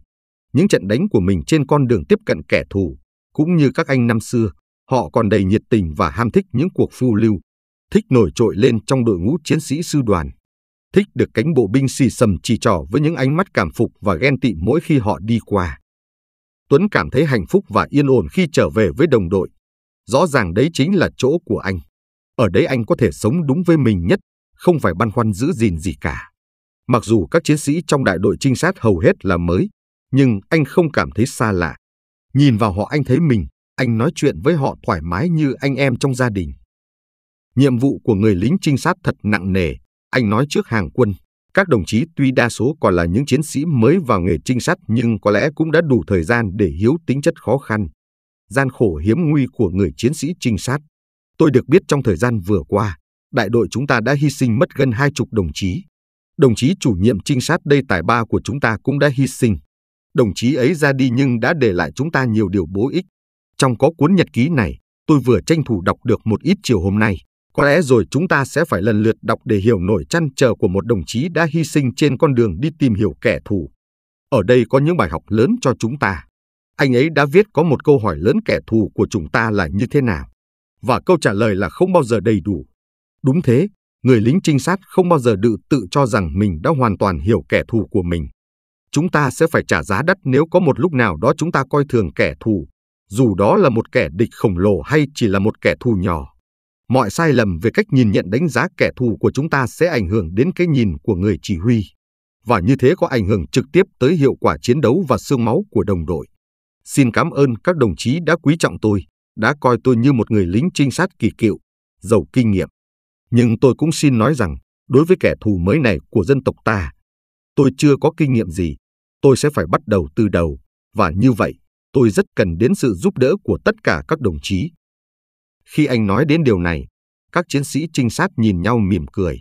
những trận đánh của mình trên con đường tiếp cận kẻ thù, cũng như các anh năm xưa Họ còn đầy nhiệt tình và ham thích những cuộc phiêu lưu, thích nổi trội lên trong đội ngũ chiến sĩ sư đoàn, thích được cánh bộ binh xì sầm chỉ trỏ với những ánh mắt cảm phục và ghen tị mỗi khi họ đi qua. Tuấn cảm thấy hạnh phúc và yên ổn khi trở về với đồng đội. Rõ ràng đấy chính là chỗ của anh. Ở đấy anh có thể sống đúng với mình nhất, không phải băn khoăn giữ gìn gì cả. Mặc dù các chiến sĩ trong đại đội trinh sát hầu hết là mới, nhưng anh không cảm thấy xa lạ. Nhìn vào họ anh thấy mình, anh nói chuyện với họ thoải mái như anh em trong gia đình. Nhiệm vụ của người lính trinh sát thật nặng nề, anh nói trước hàng quân. Các đồng chí tuy đa số còn là những chiến sĩ mới vào nghề trinh sát nhưng có lẽ cũng đã đủ thời gian để hiếu tính chất khó khăn, gian khổ hiếm nguy của người chiến sĩ trinh sát. Tôi được biết trong thời gian vừa qua, đại đội chúng ta đã hy sinh mất gần hai chục đồng chí. Đồng chí chủ nhiệm trinh sát đây tài ba của chúng ta cũng đã hy sinh. Đồng chí ấy ra đi nhưng đã để lại chúng ta nhiều điều bổ ích trong có cuốn nhật ký này, tôi vừa tranh thủ đọc được một ít chiều hôm nay. Có lẽ rồi chúng ta sẽ phải lần lượt đọc để hiểu nổi chăn trở của một đồng chí đã hy sinh trên con đường đi tìm hiểu kẻ thù. Ở đây có những bài học lớn cho chúng ta. Anh ấy đã viết có một câu hỏi lớn kẻ thù của chúng ta là như thế nào. Và câu trả lời là không bao giờ đầy đủ. Đúng thế, người lính trinh sát không bao giờ tự tự cho rằng mình đã hoàn toàn hiểu kẻ thù của mình. Chúng ta sẽ phải trả giá đắt nếu có một lúc nào đó chúng ta coi thường kẻ thù, dù đó là một kẻ địch khổng lồ hay chỉ là một kẻ thù nhỏ. Mọi sai lầm về cách nhìn nhận đánh giá kẻ thù của chúng ta sẽ ảnh hưởng đến cái nhìn của người chỉ huy, và như thế có ảnh hưởng trực tiếp tới hiệu quả chiến đấu và xương máu của đồng đội. Xin cảm ơn các đồng chí đã quý trọng tôi, đã coi tôi như một người lính trinh sát kỳ cựu, giàu kinh nghiệm. Nhưng tôi cũng xin nói rằng, đối với kẻ thù mới này của dân tộc ta, tôi chưa có kinh nghiệm gì, tôi sẽ phải bắt đầu từ đầu, và như vậy tôi rất cần đến sự giúp đỡ của tất cả các đồng chí. Khi anh nói đến điều này, các chiến sĩ trinh sát nhìn nhau mỉm cười.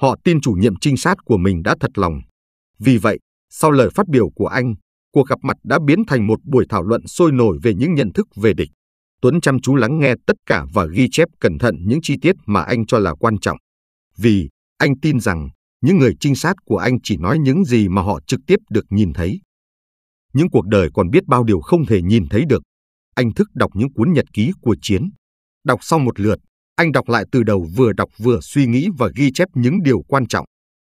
Họ tin chủ nhiệm trinh sát của mình đã thật lòng. Vì vậy, sau lời phát biểu của anh, cuộc gặp mặt đã biến thành một buổi thảo luận sôi nổi về những nhận thức về địch. Tuấn chăm chú lắng nghe tất cả và ghi chép cẩn thận những chi tiết mà anh cho là quan trọng. Vì anh tin rằng những người trinh sát của anh chỉ nói những gì mà họ trực tiếp được nhìn thấy những cuộc đời còn biết bao điều không thể nhìn thấy được. Anh thức đọc những cuốn nhật ký của chiến. Đọc xong một lượt, anh đọc lại từ đầu vừa đọc vừa suy nghĩ và ghi chép những điều quan trọng.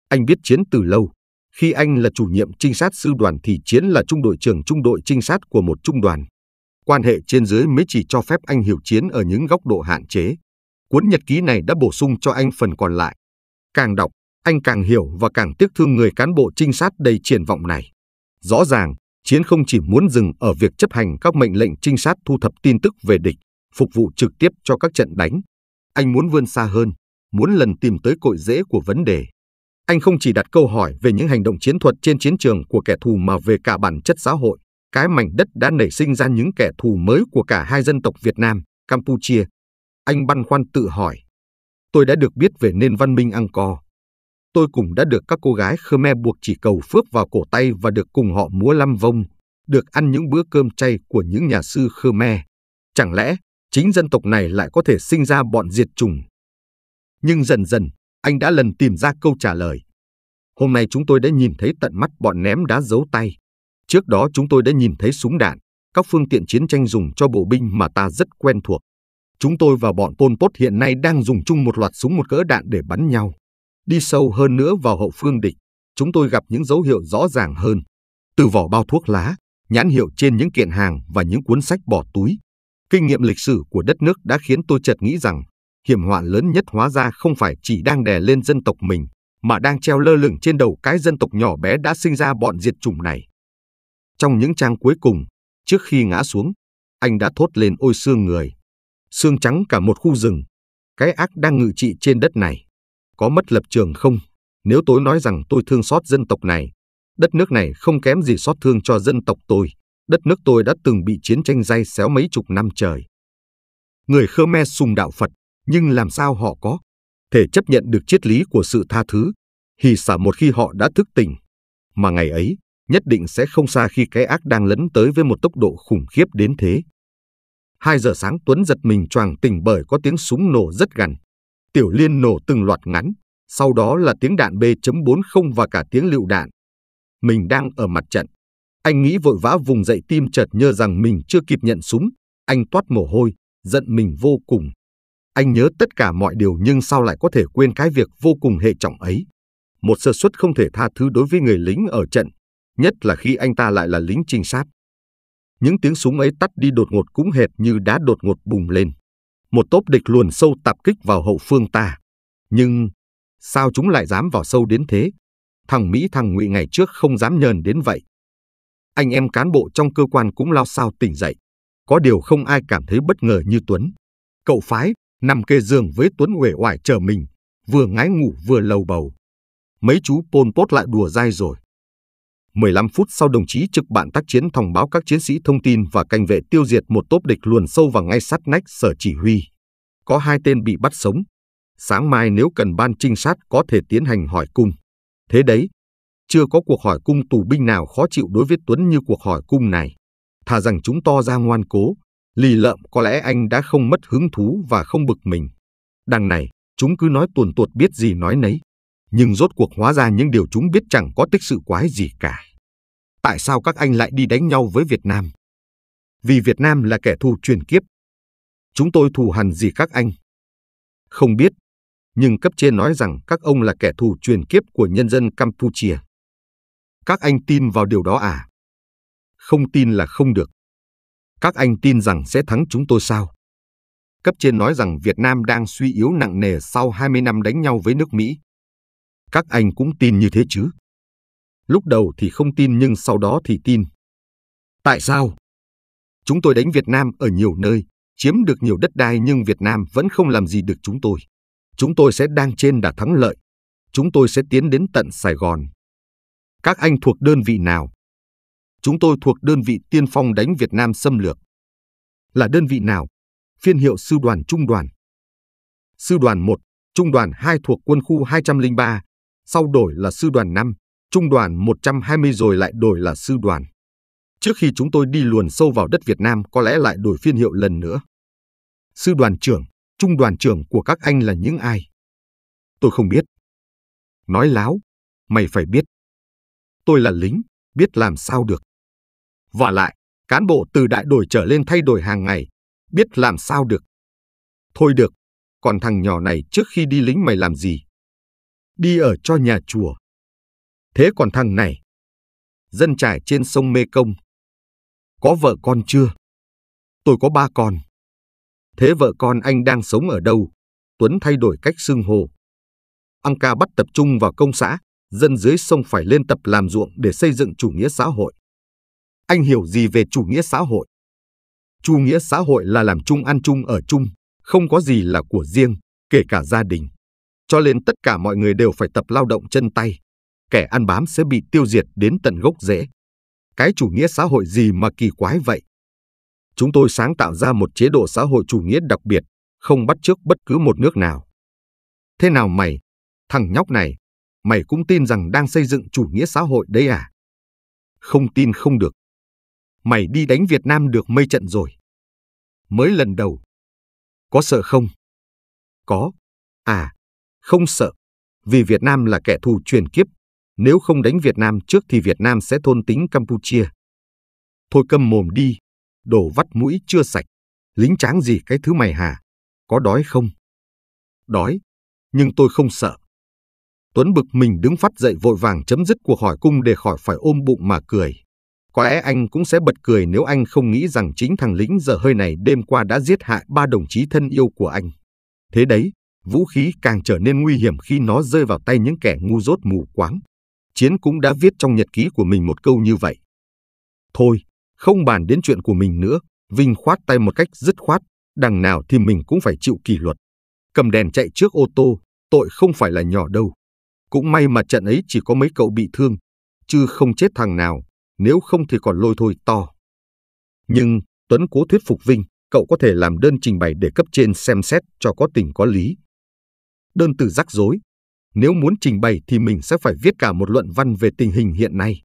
Anh biết chiến từ lâu. Khi anh là chủ nhiệm trinh sát sư đoàn thì chiến là trung đội trưởng trung đội trinh sát của một trung đoàn. Quan hệ trên dưới mới chỉ cho phép anh hiểu chiến ở những góc độ hạn chế. Cuốn nhật ký này đã bổ sung cho anh phần còn lại. Càng đọc, anh càng hiểu và càng tiếc thương người cán bộ trinh sát đầy triển vọng này. Rõ ràng, Chiến không chỉ muốn dừng ở việc chấp hành các mệnh lệnh trinh sát thu thập tin tức về địch, phục vụ trực tiếp cho các trận đánh. Anh muốn vươn xa hơn, muốn lần tìm tới cội rễ của vấn đề. Anh không chỉ đặt câu hỏi về những hành động chiến thuật trên chiến trường của kẻ thù mà về cả bản chất xã hội, cái mảnh đất đã nảy sinh ra những kẻ thù mới của cả hai dân tộc Việt Nam, Campuchia. Anh băn khoăn tự hỏi, tôi đã được biết về nền văn minh Angkor, tôi cũng đã được các cô gái Khmer buộc chỉ cầu phước vào cổ tay và được cùng họ múa lăm vông, được ăn những bữa cơm chay của những nhà sư Khmer. Chẳng lẽ chính dân tộc này lại có thể sinh ra bọn diệt chủng? Nhưng dần dần, anh đã lần tìm ra câu trả lời. Hôm nay chúng tôi đã nhìn thấy tận mắt bọn ném đá giấu tay. Trước đó chúng tôi đã nhìn thấy súng đạn, các phương tiện chiến tranh dùng cho bộ binh mà ta rất quen thuộc. Chúng tôi và bọn Pol Pot hiện nay đang dùng chung một loạt súng một cỡ đạn để bắn nhau. Đi sâu hơn nữa vào hậu phương địch, chúng tôi gặp những dấu hiệu rõ ràng hơn. Từ vỏ bao thuốc lá, nhãn hiệu trên những kiện hàng và những cuốn sách bỏ túi. Kinh nghiệm lịch sử của đất nước đã khiến tôi chợt nghĩ rằng hiểm họa lớn nhất hóa ra không phải chỉ đang đè lên dân tộc mình, mà đang treo lơ lửng trên đầu cái dân tộc nhỏ bé đã sinh ra bọn diệt chủng này. Trong những trang cuối cùng, trước khi ngã xuống, anh đã thốt lên ôi xương người. Xương trắng cả một khu rừng. Cái ác đang ngự trị trên đất này có mất lập trường không nếu tôi nói rằng tôi thương xót dân tộc này. Đất nước này không kém gì xót thương cho dân tộc tôi. Đất nước tôi đã từng bị chiến tranh dây xéo mấy chục năm trời. Người Khmer sùng đạo Phật, nhưng làm sao họ có? Thể chấp nhận được triết lý của sự tha thứ, hì xả một khi họ đã thức tỉnh. Mà ngày ấy, nhất định sẽ không xa khi cái ác đang lấn tới với một tốc độ khủng khiếp đến thế. Hai giờ sáng Tuấn giật mình choàng tỉnh bởi có tiếng súng nổ rất gần. Tiểu Liên nổ từng loạt ngắn, sau đó là tiếng đạn B.40 và cả tiếng lựu đạn. Mình đang ở mặt trận. Anh nghĩ vội vã vùng dậy tim chợt nhớ rằng mình chưa kịp nhận súng. Anh toát mồ hôi, giận mình vô cùng. Anh nhớ tất cả mọi điều nhưng sao lại có thể quên cái việc vô cùng hệ trọng ấy. Một sơ suất không thể tha thứ đối với người lính ở trận, nhất là khi anh ta lại là lính trinh sát. Những tiếng súng ấy tắt đi đột ngột cũng hệt như đá đột ngột bùng lên một tốp địch luồn sâu tập kích vào hậu phương ta. Nhưng sao chúng lại dám vào sâu đến thế? Thằng Mỹ thằng Ngụy ngày trước không dám nhờn đến vậy. Anh em cán bộ trong cơ quan cũng lao sao tỉnh dậy. Có điều không ai cảm thấy bất ngờ như Tuấn. Cậu phái nằm kê giường với Tuấn uể oải chờ mình, vừa ngái ngủ vừa lầu bầu. Mấy chú Pol Pot lại đùa dai rồi. 15 phút sau đồng chí trực bạn tác chiến thông báo các chiến sĩ thông tin và canh vệ tiêu diệt một tốp địch luồn sâu vào ngay sát nách sở chỉ huy. Có hai tên bị bắt sống. Sáng mai nếu cần ban trinh sát có thể tiến hành hỏi cung. Thế đấy, chưa có cuộc hỏi cung tù binh nào khó chịu đối với Tuấn như cuộc hỏi cung này. Thà rằng chúng to ra ngoan cố, lì lợm có lẽ anh đã không mất hứng thú và không bực mình. Đằng này, chúng cứ nói tuồn tuột biết gì nói nấy nhưng rốt cuộc hóa ra những điều chúng biết chẳng có tích sự quái gì cả. Tại sao các anh lại đi đánh nhau với Việt Nam? Vì Việt Nam là kẻ thù truyền kiếp. Chúng tôi thù hằn gì các anh? Không biết, nhưng cấp trên nói rằng các ông là kẻ thù truyền kiếp của nhân dân Campuchia. Các anh tin vào điều đó à? Không tin là không được. Các anh tin rằng sẽ thắng chúng tôi sao? Cấp trên nói rằng Việt Nam đang suy yếu nặng nề sau 20 năm đánh nhau với nước Mỹ. Các anh cũng tin như thế chứ? Lúc đầu thì không tin nhưng sau đó thì tin. Tại sao? Chúng tôi đánh Việt Nam ở nhiều nơi, chiếm được nhiều đất đai nhưng Việt Nam vẫn không làm gì được chúng tôi. Chúng tôi sẽ đang trên đà thắng lợi. Chúng tôi sẽ tiến đến tận Sài Gòn. Các anh thuộc đơn vị nào? Chúng tôi thuộc đơn vị tiên phong đánh Việt Nam xâm lược. Là đơn vị nào? Phiên hiệu sư đoàn trung đoàn. Sư đoàn 1, trung đoàn 2 thuộc quân khu 203, sau đổi là sư đoàn 5, trung đoàn 120 rồi lại đổi là sư đoàn. Trước khi chúng tôi đi luồn sâu vào đất Việt Nam có lẽ lại đổi phiên hiệu lần nữa. Sư đoàn trưởng, trung đoàn trưởng của các anh là những ai? Tôi không biết. Nói láo, mày phải biết. Tôi là lính, biết làm sao được. và lại, cán bộ từ đại đội trở lên thay đổi hàng ngày, biết làm sao được. Thôi được, còn thằng nhỏ này trước khi đi lính mày làm gì? đi ở cho nhà chùa. Thế còn thằng này, dân trải trên sông Mê Công, có vợ con chưa? Tôi có ba con. Thế vợ con anh đang sống ở đâu? Tuấn thay đổi cách xưng hồ. Anca bắt tập trung vào công xã, dân dưới sông phải lên tập làm ruộng để xây dựng chủ nghĩa xã hội. Anh hiểu gì về chủ nghĩa xã hội? Chủ nghĩa xã hội là làm chung ăn chung ở chung, không có gì là của riêng, kể cả gia đình cho nên tất cả mọi người đều phải tập lao động chân tay. Kẻ ăn bám sẽ bị tiêu diệt đến tận gốc rễ. Cái chủ nghĩa xã hội gì mà kỳ quái vậy? Chúng tôi sáng tạo ra một chế độ xã hội chủ nghĩa đặc biệt, không bắt chước bất cứ một nước nào. Thế nào mày, thằng nhóc này, mày cũng tin rằng đang xây dựng chủ nghĩa xã hội đấy à? Không tin không được. Mày đi đánh Việt Nam được mây trận rồi. Mới lần đầu. Có sợ không? Có. À, không sợ, vì Việt Nam là kẻ thù truyền kiếp, nếu không đánh Việt Nam trước thì Việt Nam sẽ thôn tính Campuchia. Thôi câm mồm đi, đồ vắt mũi chưa sạch, lính tráng gì cái thứ mày hà, có đói không? Đói, nhưng tôi không sợ. Tuấn bực mình đứng phát dậy vội vàng chấm dứt cuộc hỏi cung để khỏi phải ôm bụng mà cười. Có lẽ anh cũng sẽ bật cười nếu anh không nghĩ rằng chính thằng lính giờ hơi này đêm qua đã giết hại ba đồng chí thân yêu của anh. Thế đấy, vũ khí càng trở nên nguy hiểm khi nó rơi vào tay những kẻ ngu dốt mù quáng. Chiến cũng đã viết trong nhật ký của mình một câu như vậy. Thôi, không bàn đến chuyện của mình nữa, Vinh khoát tay một cách dứt khoát, đằng nào thì mình cũng phải chịu kỷ luật. Cầm đèn chạy trước ô tô, tội không phải là nhỏ đâu. Cũng may mà trận ấy chỉ có mấy cậu bị thương, chứ không chết thằng nào, nếu không thì còn lôi thôi to. Nhưng, Tuấn cố thuyết phục Vinh, cậu có thể làm đơn trình bày để cấp trên xem xét cho có tình có lý đơn từ rắc rối. Nếu muốn trình bày thì mình sẽ phải viết cả một luận văn về tình hình hiện nay.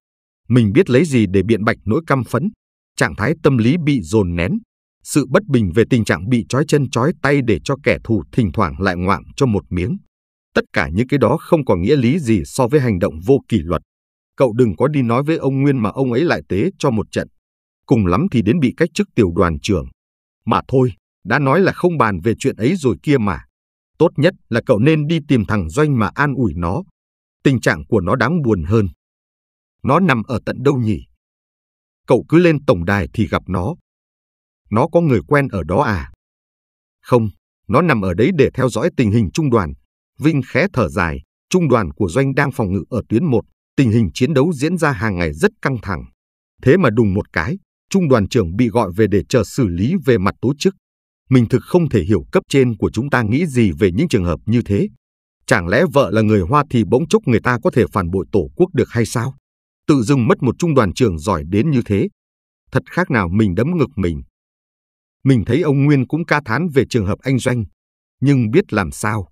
Mình biết lấy gì để biện bạch nỗi căm phẫn, trạng thái tâm lý bị dồn nén, sự bất bình về tình trạng bị trói chân trói tay để cho kẻ thù thỉnh thoảng lại ngoạm cho một miếng. Tất cả những cái đó không có nghĩa lý gì so với hành động vô kỷ luật. Cậu đừng có đi nói với ông Nguyên mà ông ấy lại tế cho một trận. Cùng lắm thì đến bị cách chức tiểu đoàn trưởng. Mà thôi, đã nói là không bàn về chuyện ấy rồi kia mà. Tốt nhất là cậu nên đi tìm thằng Doanh mà an ủi nó. Tình trạng của nó đáng buồn hơn. Nó nằm ở tận đâu nhỉ? Cậu cứ lên tổng đài thì gặp nó. Nó có người quen ở đó à? Không, nó nằm ở đấy để theo dõi tình hình trung đoàn. Vinh khẽ thở dài, trung đoàn của Doanh đang phòng ngự ở tuyến 1, tình hình chiến đấu diễn ra hàng ngày rất căng thẳng. Thế mà đùng một cái, trung đoàn trưởng bị gọi về để chờ xử lý về mặt tố chức. Mình thực không thể hiểu cấp trên của chúng ta nghĩ gì về những trường hợp như thế. Chẳng lẽ vợ là người Hoa thì bỗng chốc người ta có thể phản bội tổ quốc được hay sao? Tự dưng mất một trung đoàn trưởng giỏi đến như thế. Thật khác nào mình đấm ngực mình. Mình thấy ông Nguyên cũng ca thán về trường hợp anh Doanh. Nhưng biết làm sao?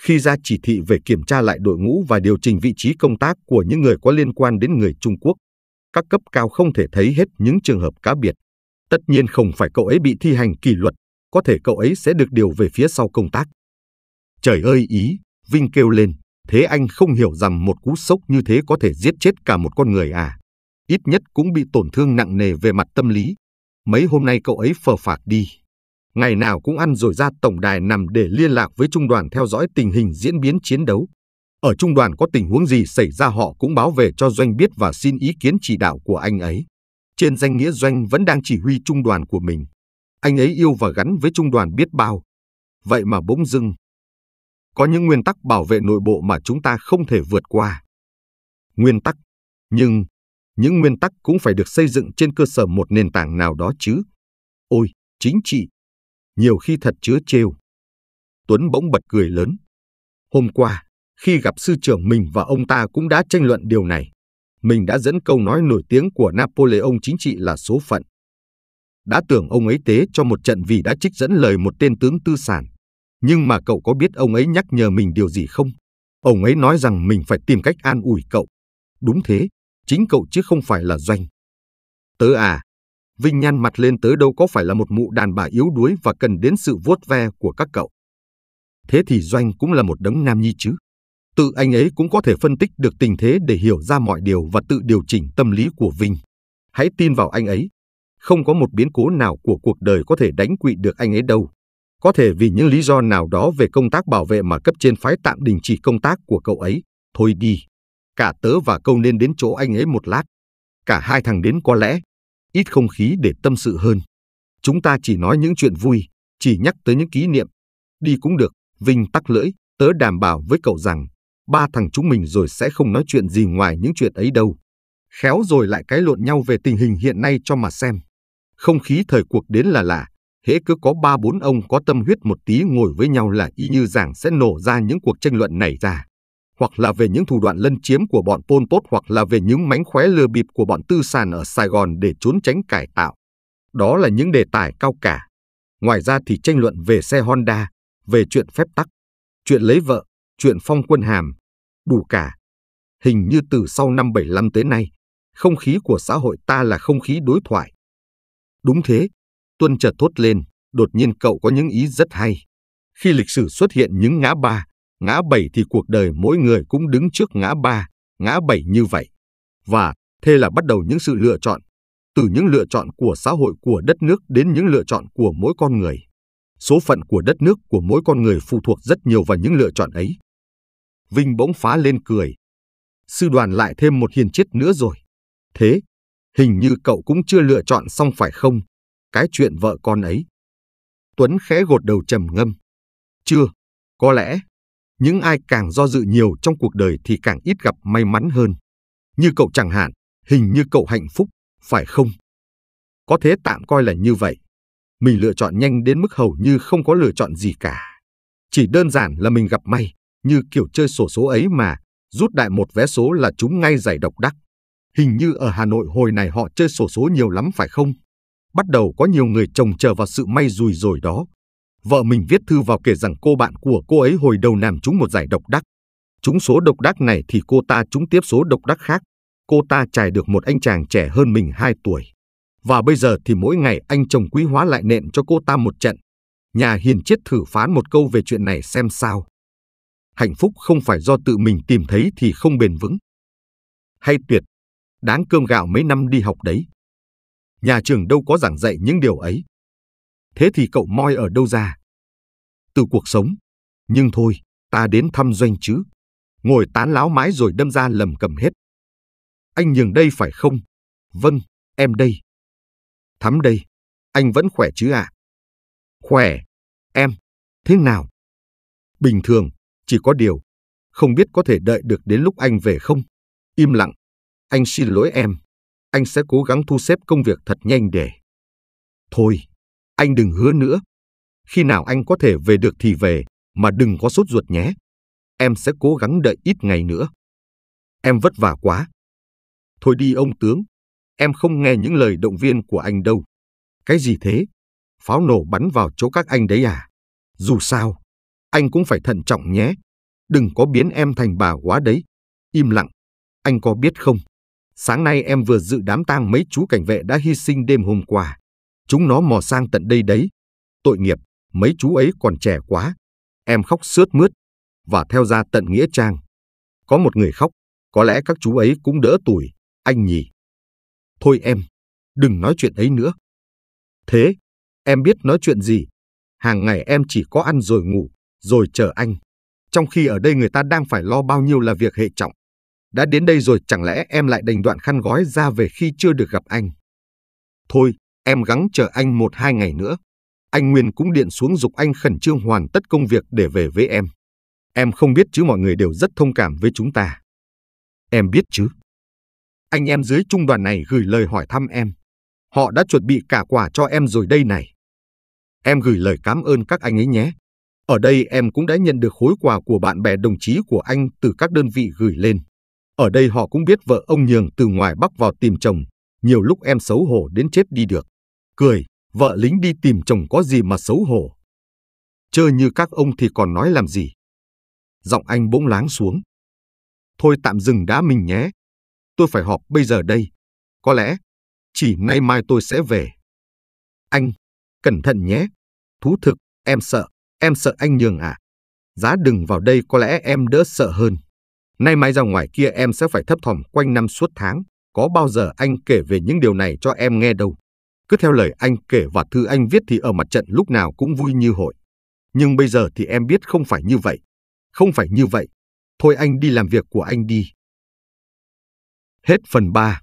Khi ra chỉ thị về kiểm tra lại đội ngũ và điều chỉnh vị trí công tác của những người có liên quan đến người Trung Quốc, các cấp cao không thể thấy hết những trường hợp cá biệt. Tất nhiên không phải cậu ấy bị thi hành kỷ luật có thể cậu ấy sẽ được điều về phía sau công tác. Trời ơi ý, Vinh kêu lên, thế anh không hiểu rằng một cú sốc như thế có thể giết chết cả một con người à. Ít nhất cũng bị tổn thương nặng nề về mặt tâm lý. Mấy hôm nay cậu ấy phờ phạc đi. Ngày nào cũng ăn rồi ra tổng đài nằm để liên lạc với trung đoàn theo dõi tình hình diễn biến chiến đấu. Ở trung đoàn có tình huống gì xảy ra họ cũng báo về cho doanh biết và xin ý kiến chỉ đạo của anh ấy. Trên danh nghĩa doanh vẫn đang chỉ huy trung đoàn của mình anh ấy yêu và gắn với trung đoàn biết bao. Vậy mà bỗng dưng. Có những nguyên tắc bảo vệ nội bộ mà chúng ta không thể vượt qua. Nguyên tắc. Nhưng, những nguyên tắc cũng phải được xây dựng trên cơ sở một nền tảng nào đó chứ. Ôi, chính trị. Nhiều khi thật chứa trêu. Tuấn bỗng bật cười lớn. Hôm qua, khi gặp sư trưởng mình và ông ta cũng đã tranh luận điều này. Mình đã dẫn câu nói nổi tiếng của Napoleon chính trị là số phận đã tưởng ông ấy tế cho một trận vì đã trích dẫn lời một tên tướng tư sản. Nhưng mà cậu có biết ông ấy nhắc nhở mình điều gì không? Ông ấy nói rằng mình phải tìm cách an ủi cậu. Đúng thế, chính cậu chứ không phải là doanh. Tớ à, Vinh nhăn mặt lên tớ đâu có phải là một mụ đàn bà yếu đuối và cần đến sự vuốt ve của các cậu. Thế thì doanh cũng là một đấng nam nhi chứ. Tự anh ấy cũng có thể phân tích được tình thế để hiểu ra mọi điều và tự điều chỉnh tâm lý của Vinh. Hãy tin vào anh ấy, không có một biến cố nào của cuộc đời có thể đánh quỵ được anh ấy đâu. Có thể vì những lý do nào đó về công tác bảo vệ mà cấp trên phái tạm đình chỉ công tác của cậu ấy. Thôi đi, cả tớ và câu nên đến chỗ anh ấy một lát. Cả hai thằng đến có lẽ, ít không khí để tâm sự hơn. Chúng ta chỉ nói những chuyện vui, chỉ nhắc tới những kỷ niệm. Đi cũng được, Vinh tắc lưỡi, tớ đảm bảo với cậu rằng, ba thằng chúng mình rồi sẽ không nói chuyện gì ngoài những chuyện ấy đâu. Khéo rồi lại cái lộn nhau về tình hình hiện nay cho mà xem. Không khí thời cuộc đến là lạ, hễ cứ có ba bốn ông có tâm huyết một tí ngồi với nhau là y như rằng sẽ nổ ra những cuộc tranh luận này ra. Hoặc là về những thủ đoạn lân chiếm của bọn Pol Pot hoặc là về những mánh khóe lừa bịp của bọn tư sản ở Sài Gòn để trốn tránh cải tạo. Đó là những đề tài cao cả. Ngoài ra thì tranh luận về xe Honda, về chuyện phép tắc, chuyện lấy vợ, chuyện phong quân hàm, đủ cả. Hình như từ sau năm 75 tới nay, không khí của xã hội ta là không khí đối thoại, Đúng thế, Tuân chợt thốt lên, đột nhiên cậu có những ý rất hay. Khi lịch sử xuất hiện những ngã ba, ngã bảy thì cuộc đời mỗi người cũng đứng trước ngã ba, ngã bảy như vậy. Và thế là bắt đầu những sự lựa chọn, từ những lựa chọn của xã hội của đất nước đến những lựa chọn của mỗi con người. Số phận của đất nước của mỗi con người phụ thuộc rất nhiều vào những lựa chọn ấy. Vinh bỗng phá lên cười. Sư đoàn lại thêm một hiền chết nữa rồi. Thế, Hình như cậu cũng chưa lựa chọn xong phải không? Cái chuyện vợ con ấy. Tuấn khẽ gột đầu trầm ngâm. Chưa, có lẽ, những ai càng do dự nhiều trong cuộc đời thì càng ít gặp may mắn hơn. Như cậu chẳng hạn, hình như cậu hạnh phúc, phải không? Có thế tạm coi là như vậy. Mình lựa chọn nhanh đến mức hầu như không có lựa chọn gì cả. Chỉ đơn giản là mình gặp may, như kiểu chơi sổ số ấy mà, rút đại một vé số là chúng ngay giải độc đắc. Hình như ở Hà Nội hồi này họ chơi sổ số nhiều lắm phải không? Bắt đầu có nhiều người chồng chờ vào sự may rủi rồi đó. Vợ mình viết thư vào kể rằng cô bạn của cô ấy hồi đầu làm trúng một giải độc đắc. Trúng số độc đắc này thì cô ta trúng tiếp số độc đắc khác. Cô ta trải được một anh chàng trẻ hơn mình 2 tuổi. Và bây giờ thì mỗi ngày anh chồng quý hóa lại nện cho cô ta một trận. Nhà hiền triết thử phán một câu về chuyện này xem sao. Hạnh phúc không phải do tự mình tìm thấy thì không bền vững. Hay tuyệt đáng cơm gạo mấy năm đi học đấy. Nhà trường đâu có giảng dạy những điều ấy. Thế thì cậu moi ở đâu ra? Từ cuộc sống. Nhưng thôi, ta đến thăm doanh chứ. Ngồi tán láo mãi rồi đâm ra lầm cầm hết. Anh nhường đây phải không? Vâng, em đây. Thắm đây, anh vẫn khỏe chứ ạ? À? Khỏe, em, thế nào? Bình thường, chỉ có điều, không biết có thể đợi được đến lúc anh về không? Im lặng, anh xin lỗi em. Anh sẽ cố gắng thu xếp công việc thật nhanh để... Thôi, anh đừng hứa nữa. Khi nào anh có thể về được thì về, mà đừng có sốt ruột nhé. Em sẽ cố gắng đợi ít ngày nữa. Em vất vả quá. Thôi đi ông tướng, em không nghe những lời động viên của anh đâu. Cái gì thế? Pháo nổ bắn vào chỗ các anh đấy à? Dù sao, anh cũng phải thận trọng nhé. Đừng có biến em thành bà quá đấy. Im lặng, anh có biết không? Sáng nay em vừa dự đám tang mấy chú cảnh vệ đã hy sinh đêm hôm qua. Chúng nó mò sang tận đây đấy. Tội nghiệp, mấy chú ấy còn trẻ quá. Em khóc sướt mướt và theo ra tận Nghĩa Trang. Có một người khóc, có lẽ các chú ấy cũng đỡ tuổi, anh nhỉ. Thôi em, đừng nói chuyện ấy nữa. Thế, em biết nói chuyện gì? Hàng ngày em chỉ có ăn rồi ngủ, rồi chờ anh. Trong khi ở đây người ta đang phải lo bao nhiêu là việc hệ trọng. Đã đến đây rồi chẳng lẽ em lại đành đoạn khăn gói ra về khi chưa được gặp anh? Thôi, em gắng chờ anh một hai ngày nữa. Anh Nguyên cũng điện xuống dục anh khẩn trương hoàn tất công việc để về với em. Em không biết chứ mọi người đều rất thông cảm với chúng ta. Em biết chứ. Anh em dưới trung đoàn này gửi lời hỏi thăm em. Họ đã chuẩn bị cả quà cho em rồi đây này. Em gửi lời cảm ơn các anh ấy nhé. Ở đây em cũng đã nhận được khối quà của bạn bè đồng chí của anh từ các đơn vị gửi lên. Ở đây họ cũng biết vợ ông nhường từ ngoài Bắc vào tìm chồng, nhiều lúc em xấu hổ đến chết đi được. Cười, vợ lính đi tìm chồng có gì mà xấu hổ. Chơi như các ông thì còn nói làm gì. Giọng anh bỗng láng xuống. Thôi tạm dừng đã mình nhé. Tôi phải họp bây giờ đây. Có lẽ, chỉ nay mai tôi sẽ về. Anh, cẩn thận nhé. Thú thực, em sợ, em sợ anh nhường à. Giá đừng vào đây có lẽ em đỡ sợ hơn. Nay mãi ra ngoài kia em sẽ phải thấp thỏm quanh năm suốt tháng. Có bao giờ anh kể về những điều này cho em nghe đâu. Cứ theo lời anh kể và thư anh viết thì ở mặt trận lúc nào cũng vui như hội. Nhưng bây giờ thì em biết không phải như vậy. Không phải như vậy. Thôi anh đi làm việc của anh đi. Hết phần 3